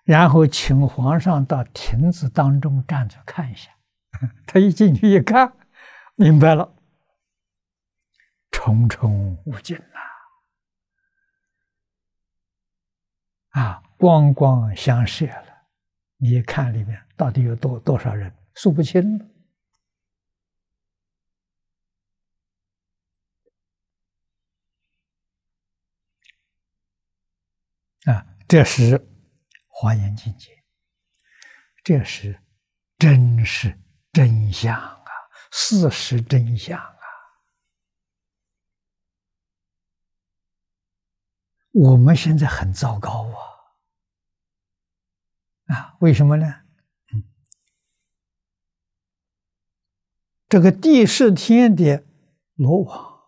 然后请皇上到亭子当中站着看一下，他一进去一看，明白了，重重无尽。啊，光光相射了，你看里面到底有多多少人，数不清了。啊，这是华严境界，这是真实真相啊，事实真相。我们现在很糟糕啊！啊，为什么呢？嗯，这个地是天的罗网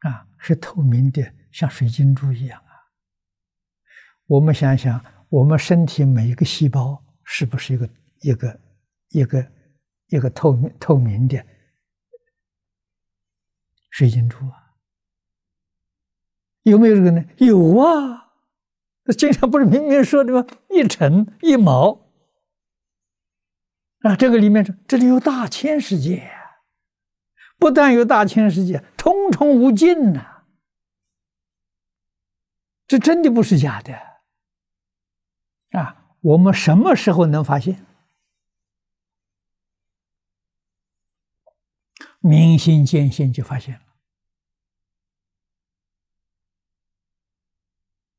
啊，是透明的，像水晶珠一样啊。我们想想，我们身体每一个细胞是不是一个一个一个一个透明透明的？水晶珠啊，有没有这个呢？有啊，经常不是明明说的吗？一尘一毛啊，这个里面这里有大千世界，不但有大千世界，重重无尽呐。这真的不是假的啊！我们什么时候能发现？明心见性就发现了，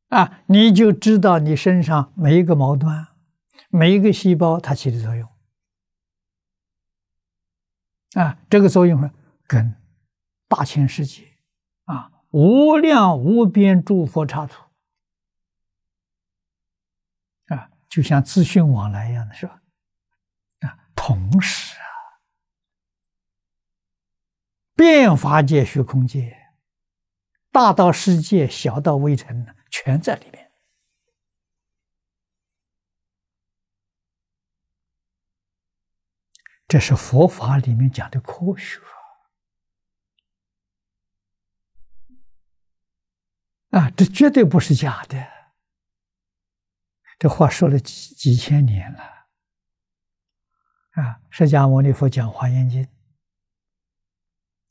啊，你就知道你身上每一个毛端，每一个细胞它起的作用，啊，这个作用呢，跟大千世界，啊，无量无边诸佛刹土，啊，就像资讯往来一样的是吧？啊，同时。啊。变法界、虚空界，大到世界，小到微尘，全在里面。这是佛法里面讲的科学啊！这绝对不是假的。这话说了几几千年了啊！释迦牟尼佛讲《华严经》。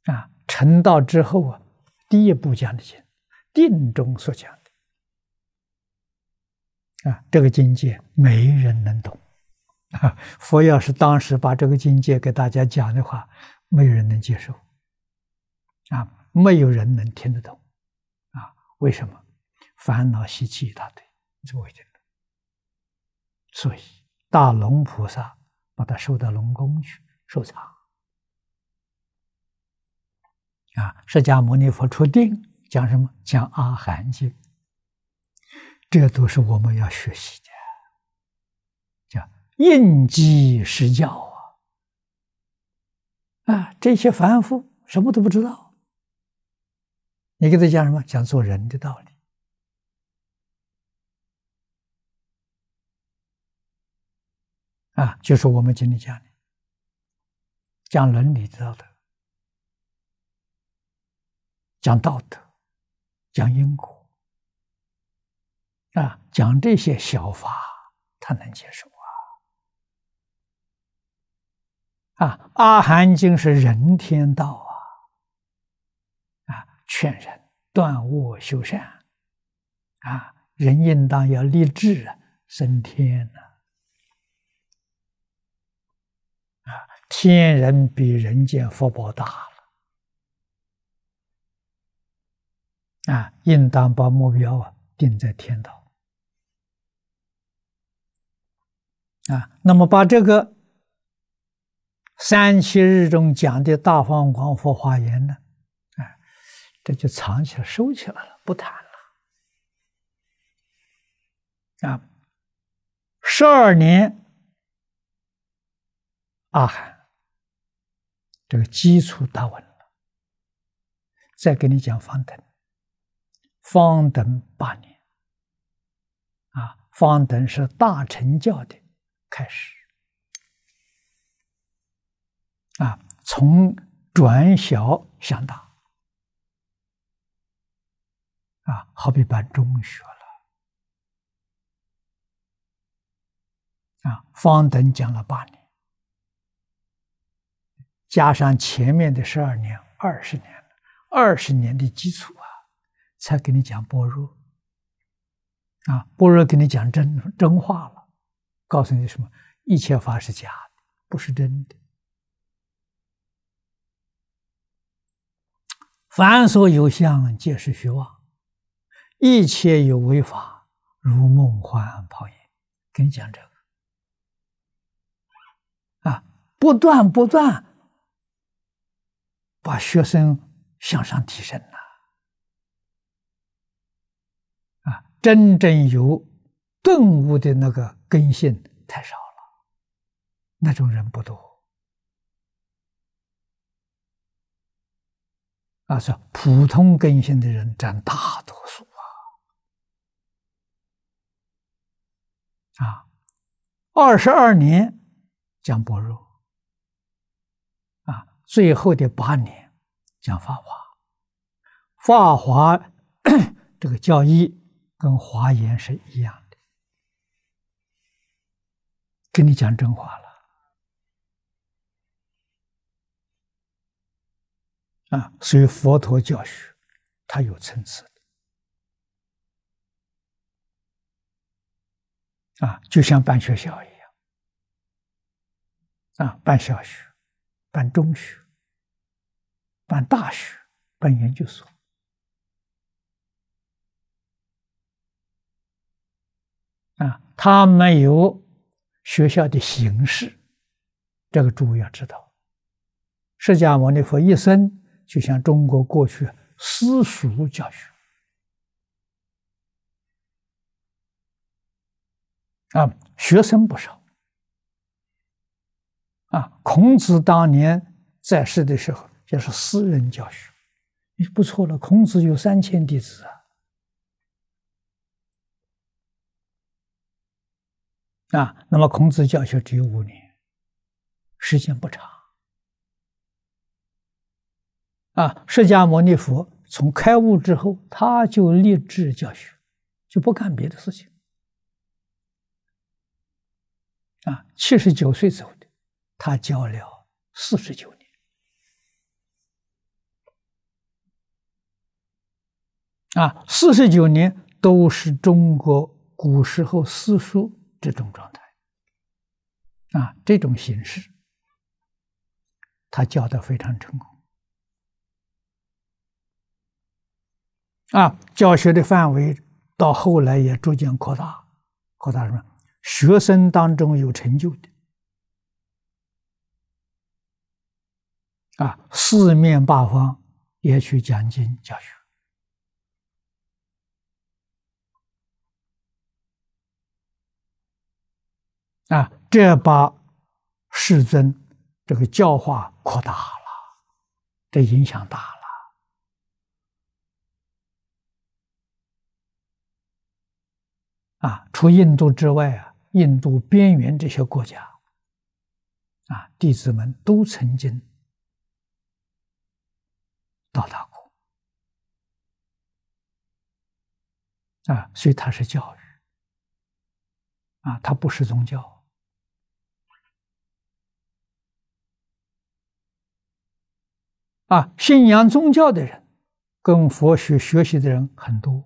啊，成道之后啊，第一步讲的经，定中所讲的啊，这个境界没人能懂。佛要是当时把这个境界给大家讲的话，没有人能接受。啊，没有人能听得懂。啊，为什么？烦恼习气一大堆，怎么听懂？所以大龙菩萨把他收到龙宫去收藏。啊！释迦牟尼佛出定讲什么？讲阿含经，这都是我们要学习的，叫应机施教啊！啊，这些凡夫什么都不知道，你给他讲什么？讲做人的道理啊，就是我们今天讲的，讲伦理道德。讲道德，讲因果，啊，讲这些小法，他能接受啊？啊，《阿含经》是人天道啊，啊，劝人断恶修善，啊，人应当要立志啊，升天呢？啊，天人比人间福报大。啊，应当把目标啊定在天道。啊，那么把这个三七日中讲的大方广佛化言呢，啊，这就藏起来、收起来了，不谈了。啊，十二年阿含，这个基础打稳了，再给你讲方等。方等八年，啊，方等是大乘教的开始，啊，从转小向大，啊，好比办中学了，啊，方等讲了八年，加上前面的十二年，二十年，二十年的基础。才给你讲般若啊，般若给你讲真真话了，告诉你什么？一切法是假的，不是真的。凡所有相，皆是虚妄；一切有为法，如梦幻泡影。跟你讲这个啊，不断不断把学生向上提升。真正有顿悟的那个根性太少了，那种人不多。啊，是普通根性的人占大多数啊！啊，二十二年讲般若，啊，最后的八年讲法华，法华 这个教义。跟华严是一样的，跟你讲真话了啊！所以佛陀教学，它有层次的啊，就像办学校一样啊，办小学，办中学，办大学，办研究所。啊，他没有学校的形式，这个诸位要知道。释迦牟尼佛一生就像中国过去私塾教学，啊，学生不少。啊，孔子当年在世的时候就是私人教学，不错了，孔子有三千弟子啊。啊，那么孔子教学只有五年，时间不长。啊，释迦牟尼佛从开悟之后，他就立志教学，就不干别的事情。啊，七十九岁走的，他教了四十九年。啊，四十九年都是中国古时候私塾。这种状态，啊，这种形式，他教的非常成功，啊，教学的范围到后来也逐渐扩大，扩大什么？学生当中有成就的，啊，四面八方也去讲经教学。啊，这把世尊这个教化扩大了，这影响大了。啊，除印度之外啊，印度边缘这些国家啊，弟子们都曾经到达过。啊，所以它是教育，啊，它不是宗教。啊，信仰宗教的人，跟佛学学习的人很多，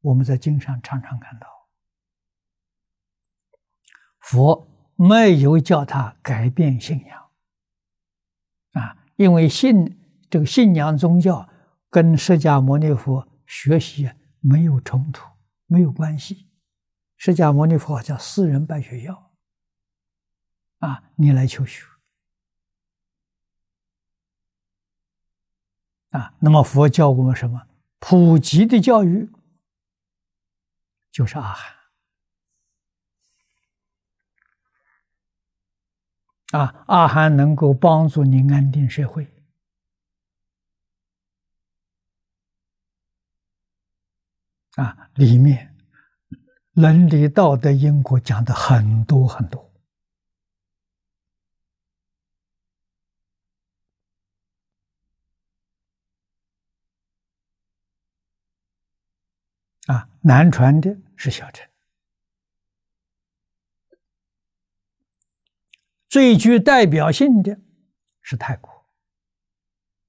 我们在经上常常看到。佛没有叫他改变信仰，啊，因为信这个信仰宗教跟释迦牟尼佛学习没有冲突，没有关系。释迦牟尼佛叫私人办学校，啊，你来求学。啊，那么佛教我们什么普及的教育就是阿含。啊，阿含能够帮助你安定社会。啊，里面伦理道德因果讲的很多很多。南传的是小乘，最具代表性的，是泰国。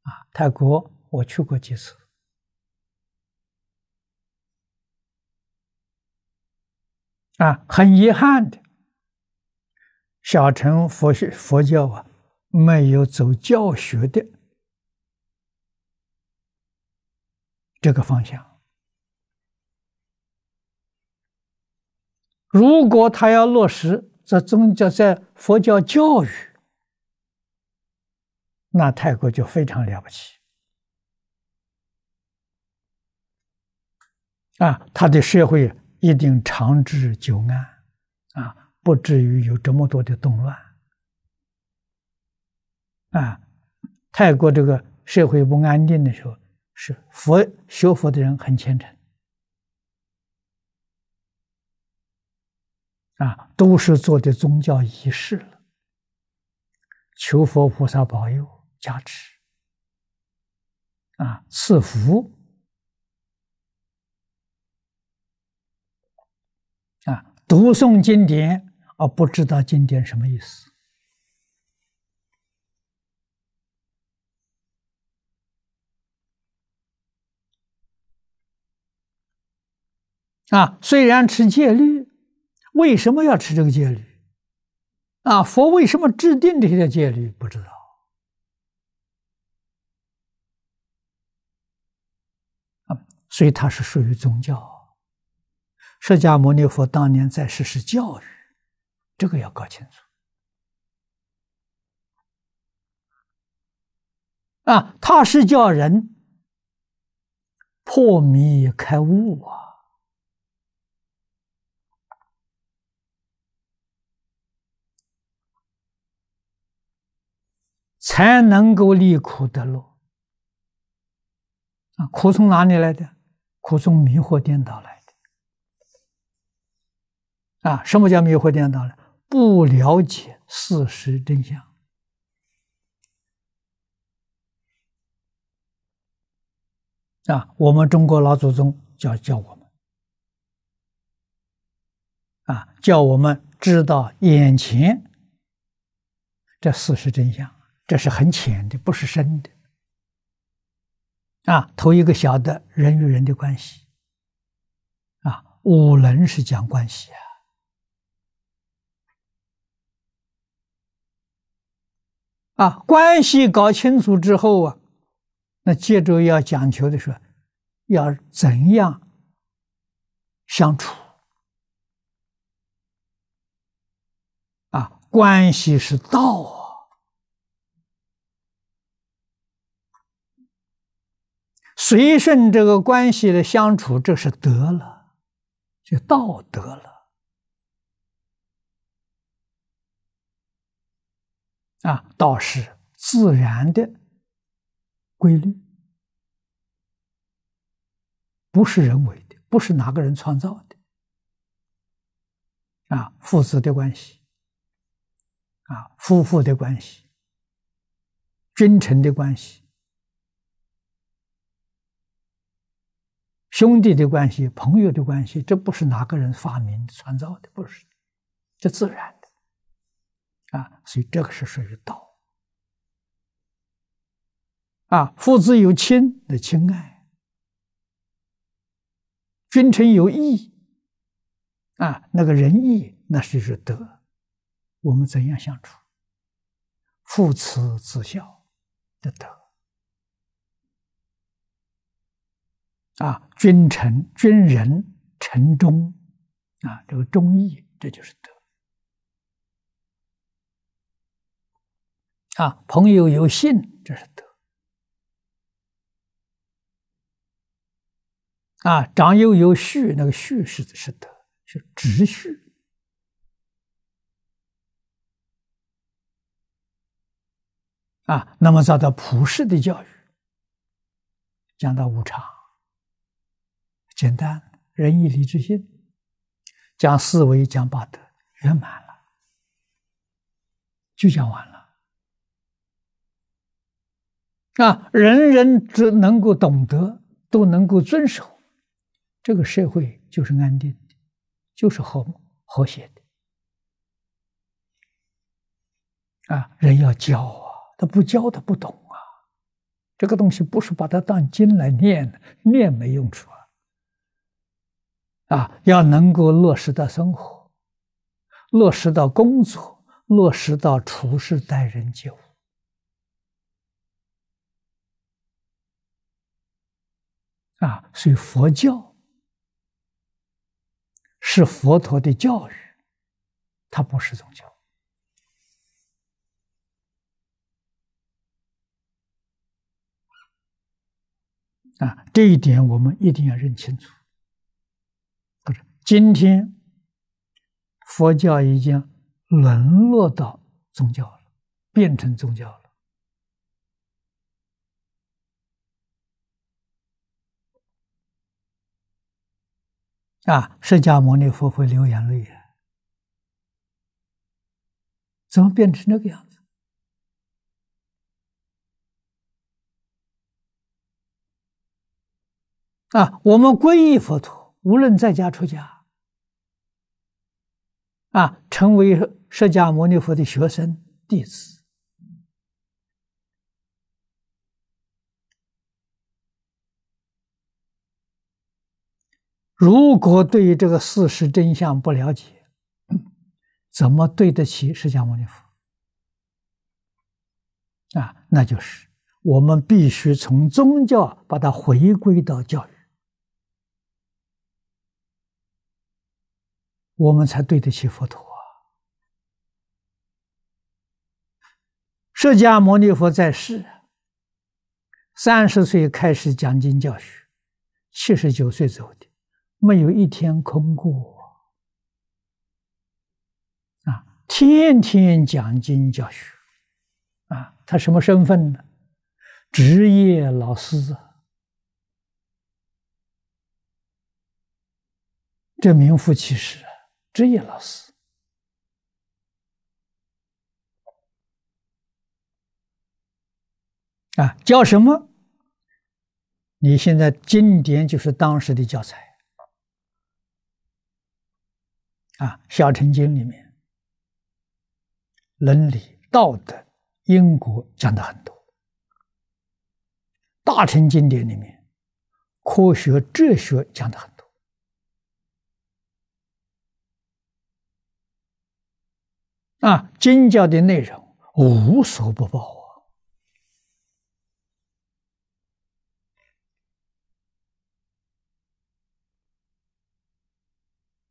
啊，泰国我去过几次。啊，很遗憾的，小乘佛学佛教啊，没有走教学的这个方向。如果他要落实这宗教在佛教教育，那泰国就非常了不起啊！他的社会一定长治久安啊，不至于有这么多的动乱啊！泰国这个社会不安定的时候，是佛学佛的人很虔诚。啊，都是做的宗教仪式了，求佛菩萨保佑加持，啊，赐福，啊，读诵经典而不知道经典什么意思，啊，虽然持戒律。为什么要持这个戒律？啊，佛为什么制定这些戒律？不知道啊，所以它是属于宗教。释迦牟尼佛当年在实施教育，这个要搞清楚啊，他是叫人破迷开悟啊。才能够离苦得乐。啊，苦从哪里来的？苦从迷惑颠倒来的。啊，什么叫迷惑颠倒呢？不了解事实真相。啊，我们中国老祖宗教教我们。啊，叫我们知道眼前这事实真相。这是很浅的，不是深的，啊，头一个小的，人与人的关系，啊，五伦是讲关系啊，啊，关系搞清楚之后啊，那接着要讲求的是，要怎样相处，啊，关系是道。随顺这个关系的相处，这是德了，就道德了。啊，道是自然的规律，不是人为的，不是哪个人创造的。啊，父子的关系，啊，夫妇的关系，君臣的关系。兄弟的关系，朋友的关系，这不是哪个人发明创造的，不是，这自然的，啊，所以这个是属于道，啊，父子有亲的亲爱，君臣有义，啊，那个仁义，那是是德，我们怎样相处，父慈子孝的德。啊，君臣君仁臣忠，啊，这个忠义，这就是德。啊，朋友有信，这是德。啊，长幼有序，那个序是是德，是秩序。啊，那么遭到普世的教育，讲到无常。简单，仁义礼智信，讲四维，讲八德，圆满了，就讲完了。啊，人人只能够懂得，都能够遵守，这个社会就是安定的，就是和和谐的。啊，人要教啊，他不教他不懂啊，这个东西不是把它当经来念，的，念没用处啊。啊，要能够落实到生活，落实到工作，落实到处事待人接物。啊，所以佛教是佛陀的教育，它不是宗教。啊，这一点我们一定要认清楚。今天，佛教已经沦落到宗教了，变成宗教了。啊，释迦牟尼佛会流眼泪怎么变成那个样子？啊，我们皈依佛陀，无论在家出家。啊，成为释迦牟尼佛的学生弟子。如果对于这个事实真相不了解，怎么对得起释迦牟尼佛？啊，那就是我们必须从宗教把它回归到教育。我们才对得起佛陀啊！释迦牟尼佛在世，三十岁开始讲经教学，七十九岁走的，没有一天空过啊！天天讲经教学啊，他什么身份呢？职业老师啊，这名副其实啊！职业老师啊，教什么？你现在经典就是当时的教材啊。小乘经里面，伦理、道德、因果讲的很多；大乘经典里面，科学、哲学讲的很。啊，经教的内容无所不包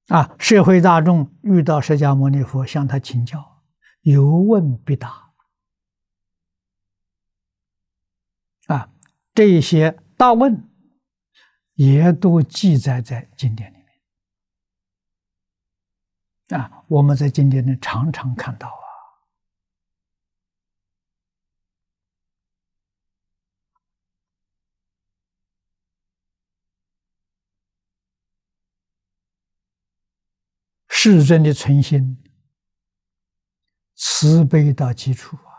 啊！啊，社会大众遇到释迦牟尼佛，向他请教，有问必答。啊，这些大问也都记载在经典里。啊，我们在今天呢，常常看到啊，世尊的存心，慈悲到基础啊，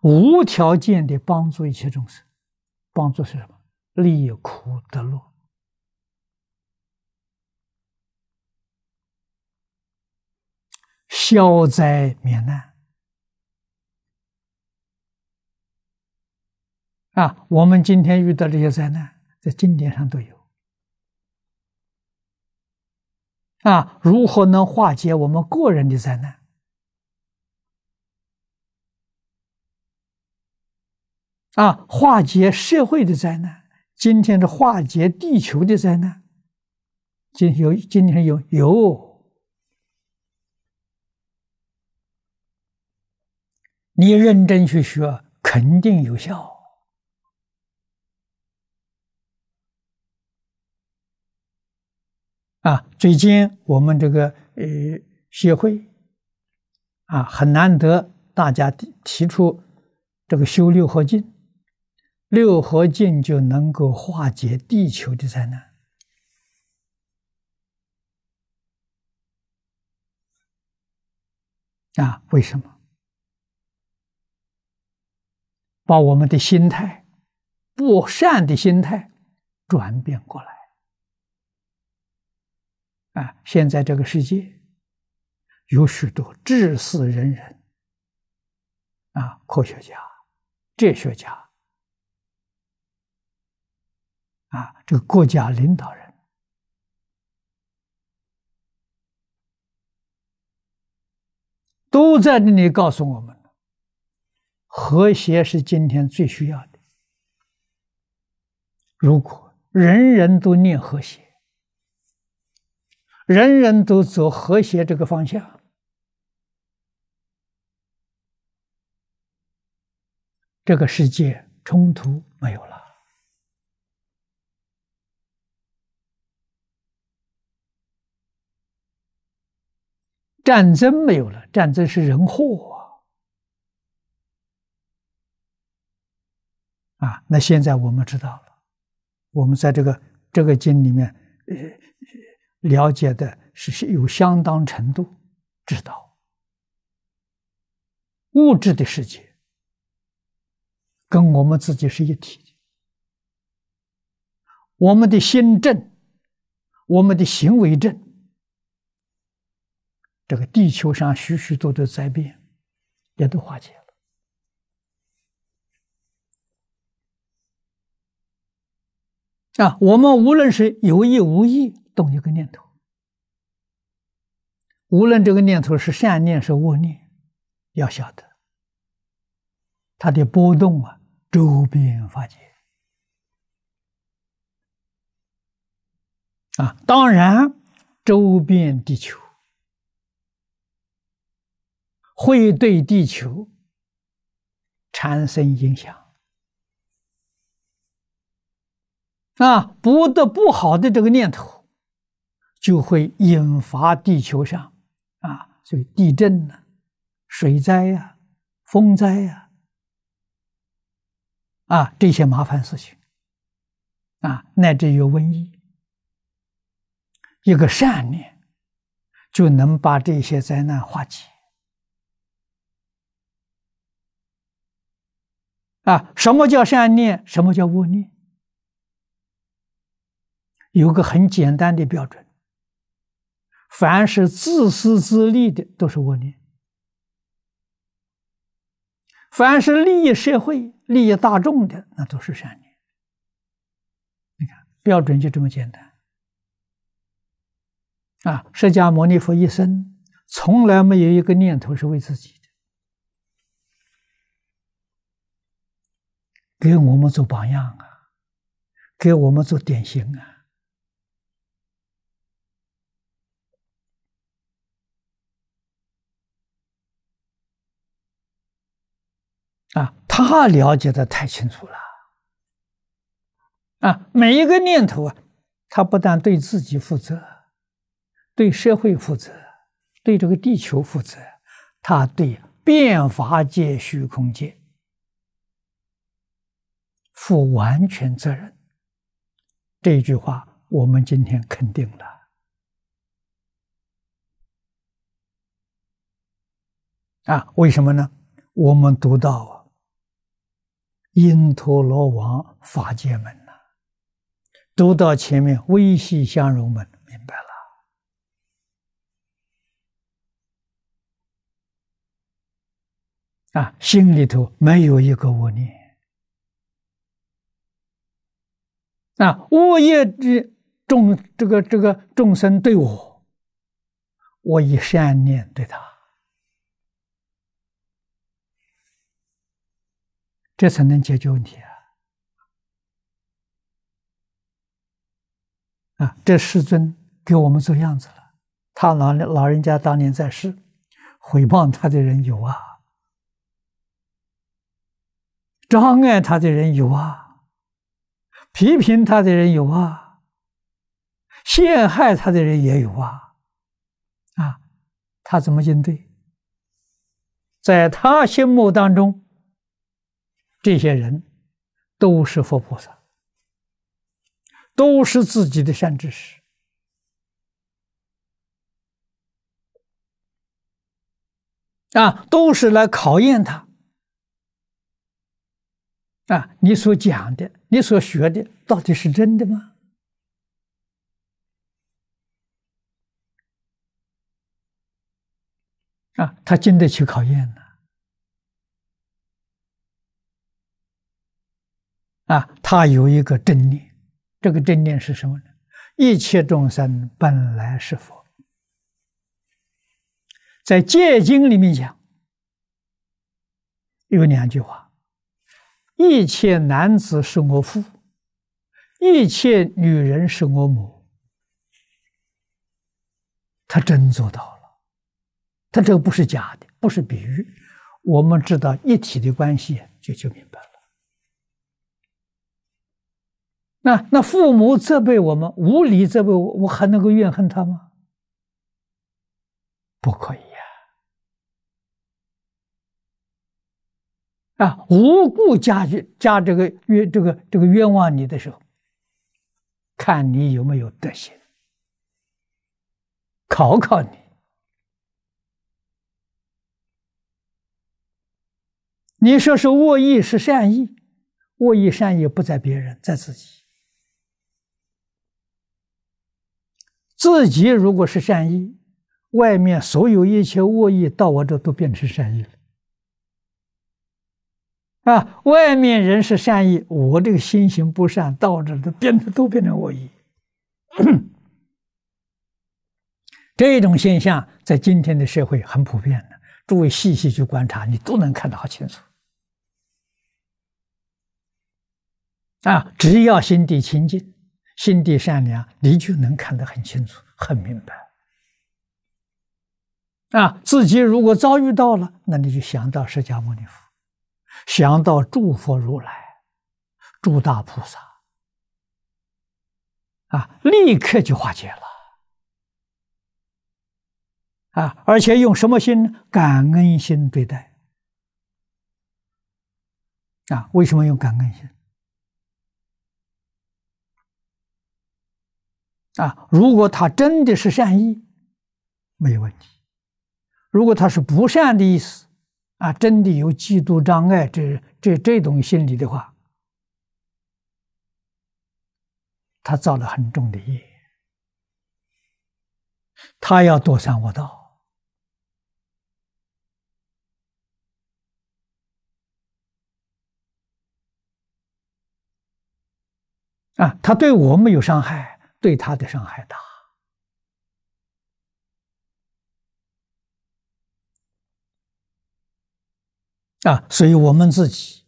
无条件的帮助一切众生，帮助是什么？利苦得乐。消灾免难啊！我们今天遇到这些灾难，在经典上都有啊。如何能化解我们个人的灾难？啊，化解社会的灾难？今天的化解地球的灾难？今有今天有有。你认真去学，肯定有效。啊，最近我们这个呃协会啊，很难得大家提提出这个修六合镜，六合镜就能够化解地球的灾难。啊，为什么？把我们的心态，不善的心态转变过来。啊，现在这个世界有许多智识人，人啊，科学家、哲学家，啊，这个国家领导人，都在那里告诉我们。和谐是今天最需要的。如果人人都念和谐，人人都走和谐这个方向，这个世界冲突没有了，战争没有了，战争是人祸。啊，那现在我们知道了，我们在这个这个经里面，呃，了解的是有相当程度知道，物质的世界跟我们自己是一体的，我们的心正，我们的行为正，这个地球上许许多多灾变也都化解。啊，我们无论是有意无意动一个念头，无论这个念头是善念是恶念，要晓得它的波动啊，周边发结啊，当然，周边地球会对地球产生影响。啊，不得不好的这个念头，就会引发地球上，啊，所以地震呢，水灾呀，风灾呀，啊，这些麻烦事情，啊，乃至于瘟疫。一个善念，就能把这些灾难化解。啊，什么叫善念？什么叫恶念？有个很简单的标准：凡是自私自利的都是恶念；凡是利益社会、利益大众的，那都是善念。你看，标准就这么简单啊！释迦牟尼佛一生从来没有一个念头是为自己的，给我们做榜样啊，给我们做典型啊。他了解的太清楚了，啊，每一个念头啊，他不但对自己负责，对社会负责，对这个地球负责，他对变法界、虚空界负完全责任。这句话，我们今天肯定了。啊，为什么呢？我们读到啊。因陀罗王法界门呐，读到前面微细相容门，明白了啊！心里头没有一个恶念，啊，我业之众这个这个众生对我，我以善念对他。这才能解决问题啊！啊，这世尊给我们做样子了。他老老人家当年在世，毁谤他的人有啊，障碍他的人有啊，批评他的人有啊，陷害他的人也有啊。啊，他怎么应对？在他心目当中。这些人都是佛菩萨，都是自己的善知识啊，都是来考验他啊。你所讲的，你所学的，到底是真的吗？啊，他经得起考验呢。啊，他有一个真念，这个真念是什么呢？一切众生本来是佛，在《戒经》里面讲有两句话：“一切男子是我父，一切女人是我母。”他真做到了，他这个不是假的，不是比喻。我们知道一体的关系，就就明白。那那父母责备我们无理责备我，我还能够怨恨他吗？不可以呀！啊，无故加加这个冤这个这个冤枉你的时候，看你有没有德行，考考你。你说是恶意是善意，恶意善意不在别人，在自己。自己如果是善意，外面所有一切恶意到我这都变成善意了。啊，外面人是善意，我这个心行不善，到这都变都变成恶意。这种现象在今天的社会很普遍的，诸位细细去观察，你都能看得好清楚。啊，只要心地清净。心地善良，你就能看得很清楚、很明白。啊，自己如果遭遇到了，那你就想到释迦牟尼佛，想到诸佛如来，诸大菩萨，啊，立刻就化解了。啊，而且用什么心？感恩心对待。啊，为什么用感恩心？啊，如果他真的是善意，没有问题；如果他是不善的意思，啊，真的有嫉妒、障碍这这这种心理的话，他造了很重的业，他要多善我道。啊，他对我没有伤害。对他的伤害大啊，所以我们自己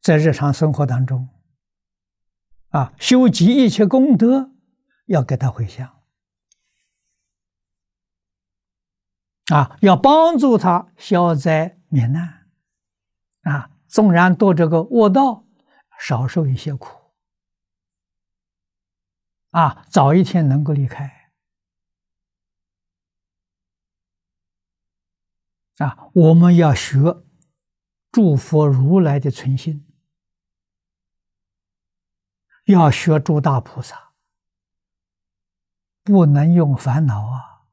在日常生活当中啊，修集一切功德，要给他回向啊，要帮助他消灾免难啊，纵然多这个恶道，少受一些苦。啊，早一天能够离开。啊，我们要学诸佛如来的存心，要学诸大菩萨，不能用烦恼啊，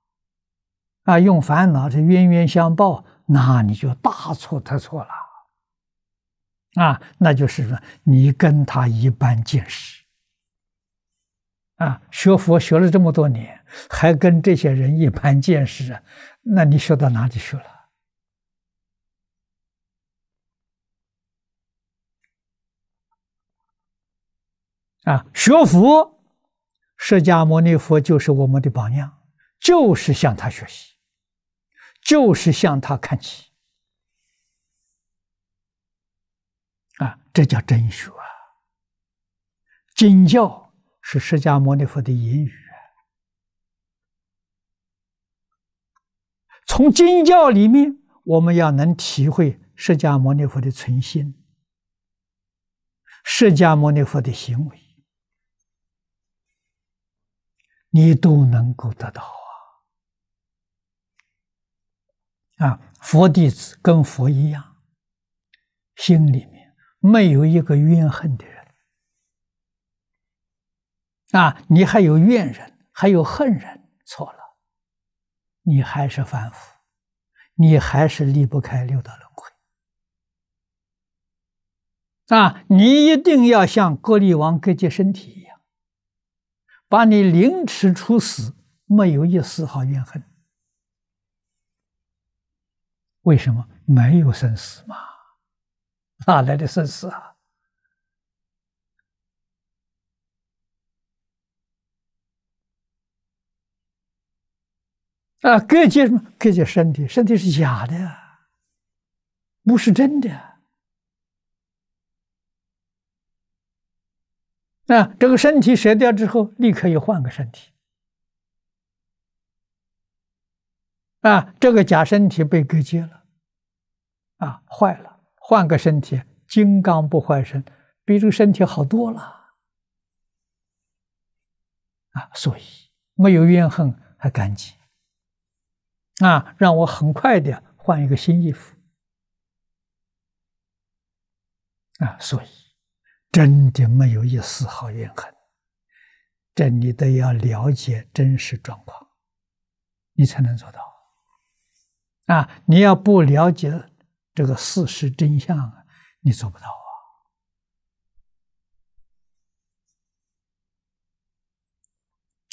啊，用烦恼是冤冤相报，那你就大错特错了。啊，那就是说你跟他一般见识。啊，学佛学了这么多年，还跟这些人一般见识啊？那你学到哪里去了？啊，学佛，释迦牟尼佛就是我们的榜样，就是向他学习，就是向他看齐。啊，这叫真学，啊！经教。是释迦牟尼佛的言语。从经教里面，我们要能体会释迦牟尼佛的存心，释迦牟尼佛的行为，你都能够得到啊！啊，佛弟子跟佛一样，心里面没有一个怨恨的人。啊，你还有怨人，还有恨人，错了，你还是凡夫，你还是离不开六道轮回。啊，你一定要像割里王割戒身体一样，把你凌迟处死，没有一丝毫怨恨。为什么没有生死嘛？哪来的生死啊？啊，各界什么？割接身体，身体是假的，不是真的。啊，这个身体舍掉之后，立刻又换个身体。啊，这个假身体被割接了，啊，坏了，换个身体，金刚不坏身，比这个身体好多了。啊，所以没有怨恨和感激。啊，让我很快的换一个新衣服。啊，所以真的没有一丝毫怨恨。这你都要了解真实状况，你才能做到。啊，你要不了解这个事实真相，你做不到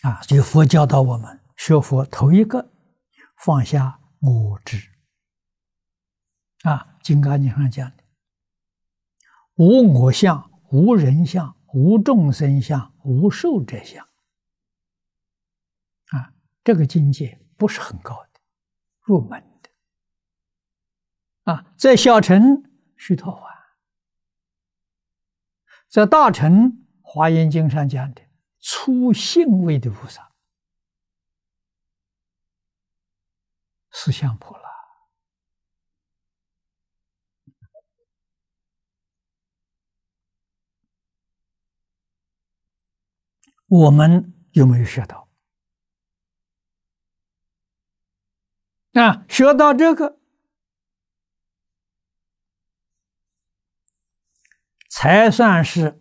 啊。啊，就佛教导我们，学佛头一个。放下我执，啊，《金刚经》上讲的，无我相，无人相，无众生相，无寿者相，啊，这个境界不是很高的，入门的，啊，在小乘须陀洹，在大乘《华严经》上讲的粗性味的菩萨。思想破了，我们有没有学到？啊，学到这个，才算是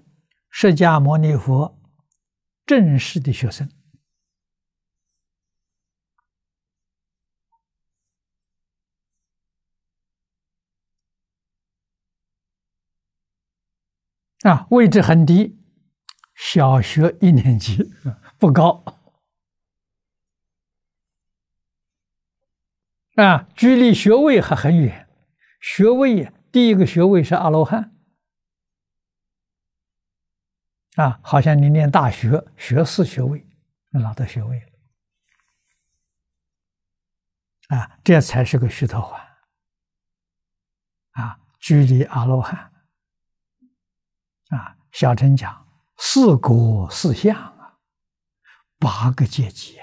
释迦牟尼佛正式的学生。啊，位置很低，小学一年级不高。啊，距离学位还很远。学位第一个学位是阿罗汉。啊，好像你念大学，学士学位，老拿到学位了。啊，这才是个虚头环。啊，距离阿罗汉。小陈讲，四国四相啊，八个阶级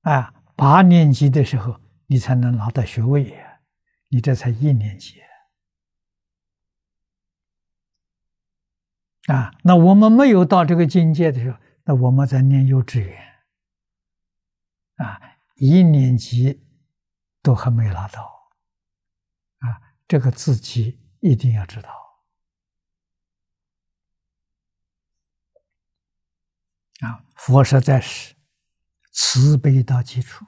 啊，啊，八年级的时候你才能拿到学位呀，你这才一年级啊。啊，那我们没有到这个境界的时候，那我们在念幼稚园，啊，一年级都还没拿到。这个自己一定要知道啊！佛实在世，慈悲到基础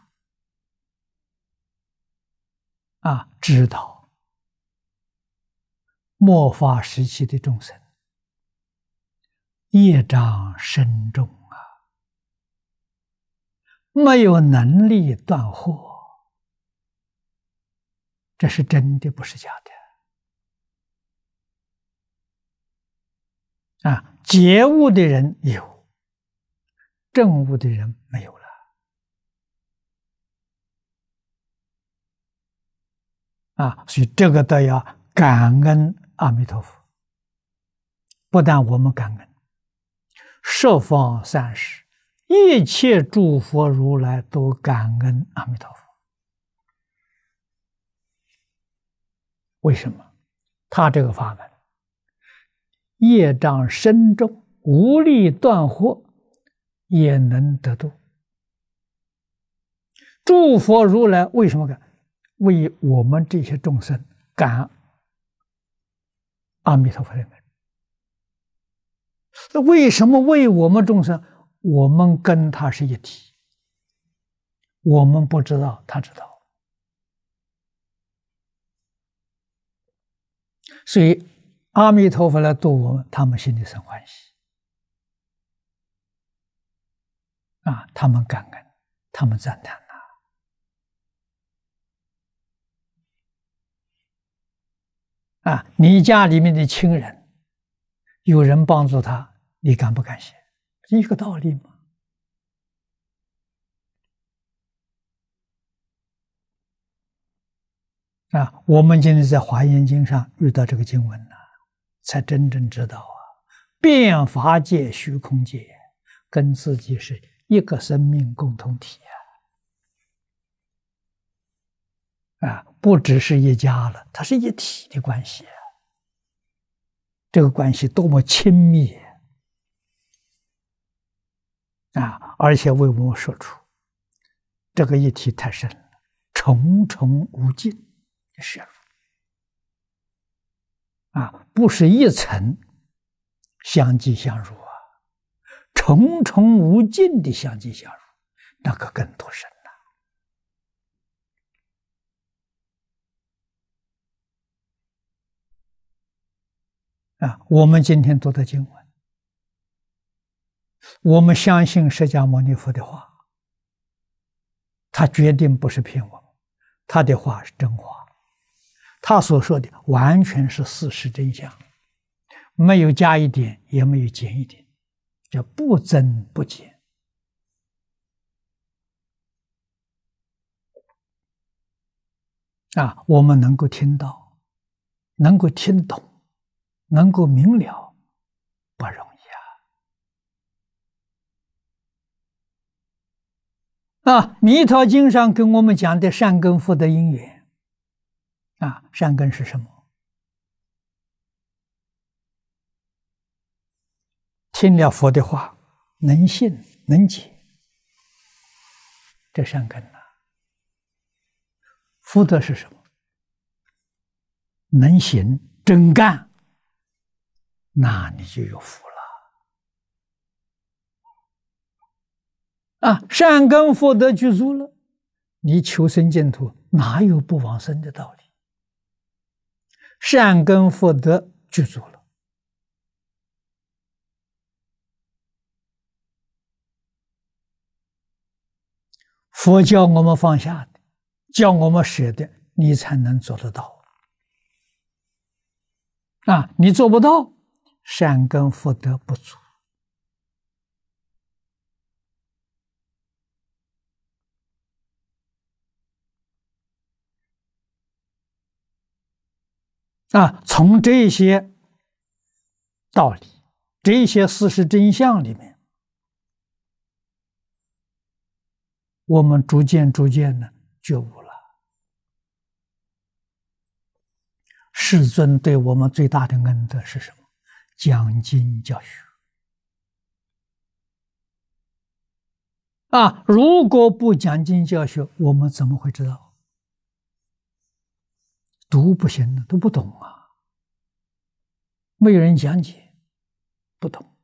啊，知道末法时期的众生业障深重啊，没有能力断惑。这是真的，不是假的。啊，觉悟的人有，正悟的人没有了。啊，所以这个都要感恩阿弥陀佛。不但我们感恩，十方三世一切诸佛如来都感恩阿弥陀佛。为什么他这个法门业障深重，无力断惑，也能得度？诸佛如来为什么敢为我们这些众生敢阿弥陀佛的呢？那为什么为我们众生？我们跟他是一体，我们不知道，他知道。所以，阿弥陀佛来度我，他们心里生欢喜，啊，他们感恩，他们赞叹呐，啊，你家里面的亲人，有人帮助他，你敢不敢谢？一个道理嘛。啊，我们今天在《华严经》上遇到这个经文了，才真正知道啊，变法界虚空界跟自己是一个生命共同体啊，啊，不只是一家了，它是一体的关系。这个关系多么亲密啊！而且为我们说出这个一体太深了，重重无尽。是啊，啊，不是一层相继相入啊，重重无尽的相继相入，那可更多深了啊！我们今天读的经文，我们相信释迦牟尼佛的话，他绝对不是骗我们，他的话是真话。他所说的完全是事实真相，没有加一点，也没有减一点，叫不增不减。啊，我们能够听到，能够听懂，能够明了，不容易啊！啊，《弥陀经》上跟我们讲的善根福德因缘。啊，善根是什么？听了佛的话，能信能解，这善根呐。福德是什么？能行真干，那你就有福了。啊，善根福德具足了，你求生净土，哪有不往生的道理？善根福德具足了，佛教我们放下的，教我们舍的，你才能做得到。啊，你做不到，善根福德不足。啊，从这些道理、这些事实真相里面，我们逐渐逐渐的觉悟了。世尊对我们最大的恩德是什么？讲经教学。啊，如果不讲经教学，我们怎么会知道？读不行的，都不懂啊！没有人讲解，不懂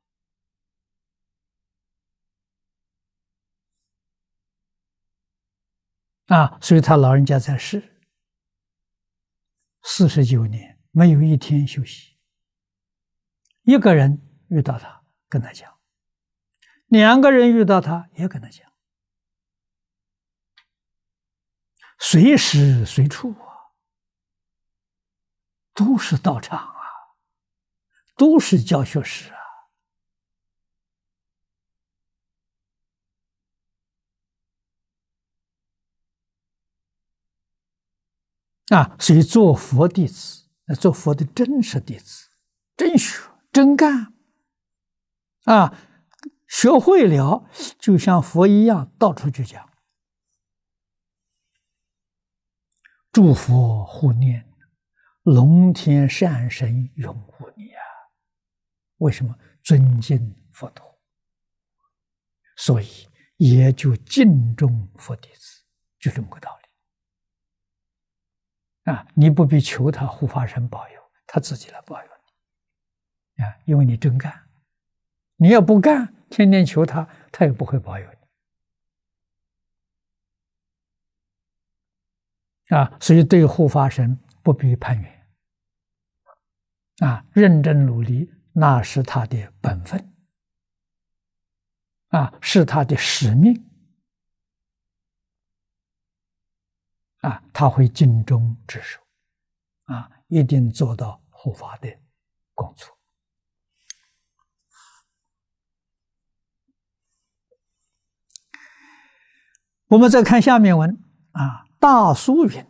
啊！所以他老人家在世四十九年，没有一天休息。一个人遇到他，跟他讲；两个人遇到他，也跟他讲。随时随处。都是道场啊，都是教学室啊！啊，所以做佛弟子，做佛的真实弟子，真学真干啊！学会了，就像佛一样，到处去讲，祝福护念。龙天善神拥护你啊！为什么尊敬佛陀？所以也就敬重佛弟子，就这么个道理啊！你不必求他护法神保佑，他自己来保佑你啊！因为你真干，你要不干，天天求他，他也不会保佑你啊！所以对护法神不必攀缘。啊，认真努力，那是他的本分，啊，是他的使命，啊，他会尽忠职守，啊，一定做到合法的工作。我们再看下面文，啊，大疏云：“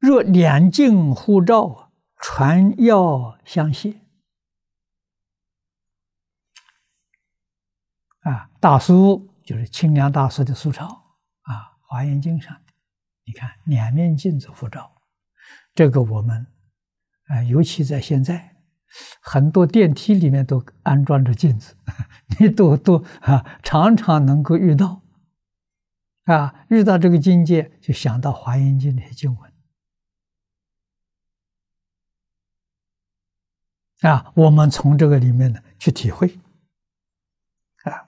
若两境护照。”传药相谢啊！大苏就是清凉大师的苏潮啊，《华严经》上的，你看两面镜子互照，这个我们啊，尤其在现在，很多电梯里面都安装着镜子，你都都啊，常常能够遇到啊，遇到这个境界，就想到《华严经》这些经文。啊，我们从这个里面呢去体会。啊，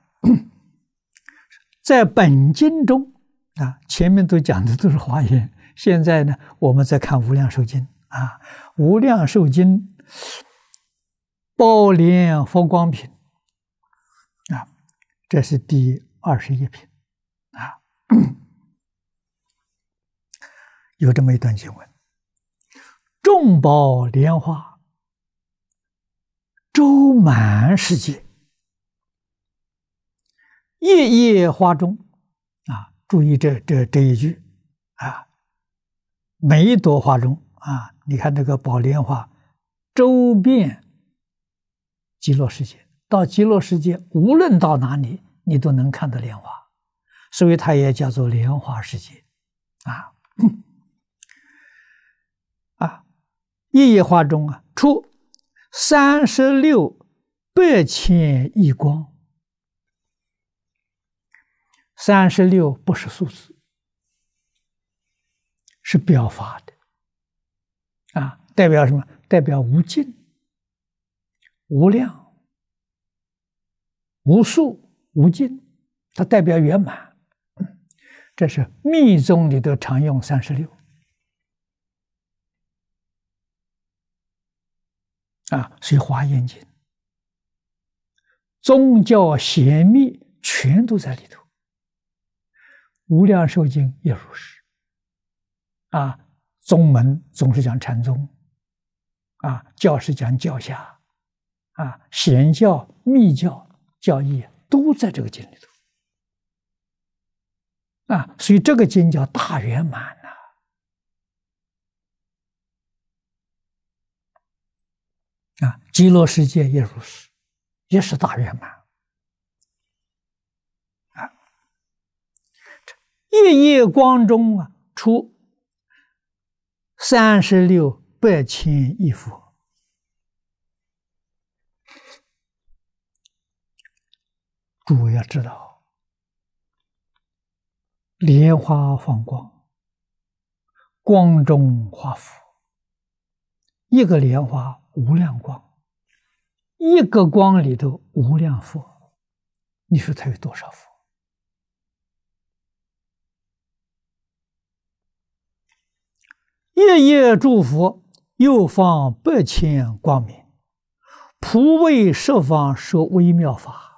在本经中啊，前面都讲的都是华严，现在呢，我们在看无量寿经。啊，无量寿经，宝莲佛光品。啊，这是第二十一品。啊，有这么一段经文：众宝莲花。周满世界，夜夜花中啊！注意这这这一句啊，每一朵花中啊，你看这个宝莲花，周遍极乐世界，到极乐世界，无论到哪里，你都能看到莲花，所以它也叫做莲花世界啊！啊，夜夜花中啊，出。三十六百千亿光，三十六不是数字，是表法的，啊，代表什么？代表无尽、无量、无数、无尽，它代表圆满。这是密宗里头常用三十六。啊，所以《华严经》、宗教、邪密全都在里头，《无量寿经》也如是。啊，宗门总是讲禅宗，啊，教是讲教下，啊，显教、密教教义都在这个经里头。啊，所以这个经叫大圆满。啊，极乐世界也如是，也是大圆满。啊，夜夜光中啊，出三十六百千亿佛。诸位要知道，莲花放光，光中化佛。一个莲花无量光，一个光里头无量佛，你说他有多少佛？夜夜祝福，又放八千光明，普为十方说微妙法。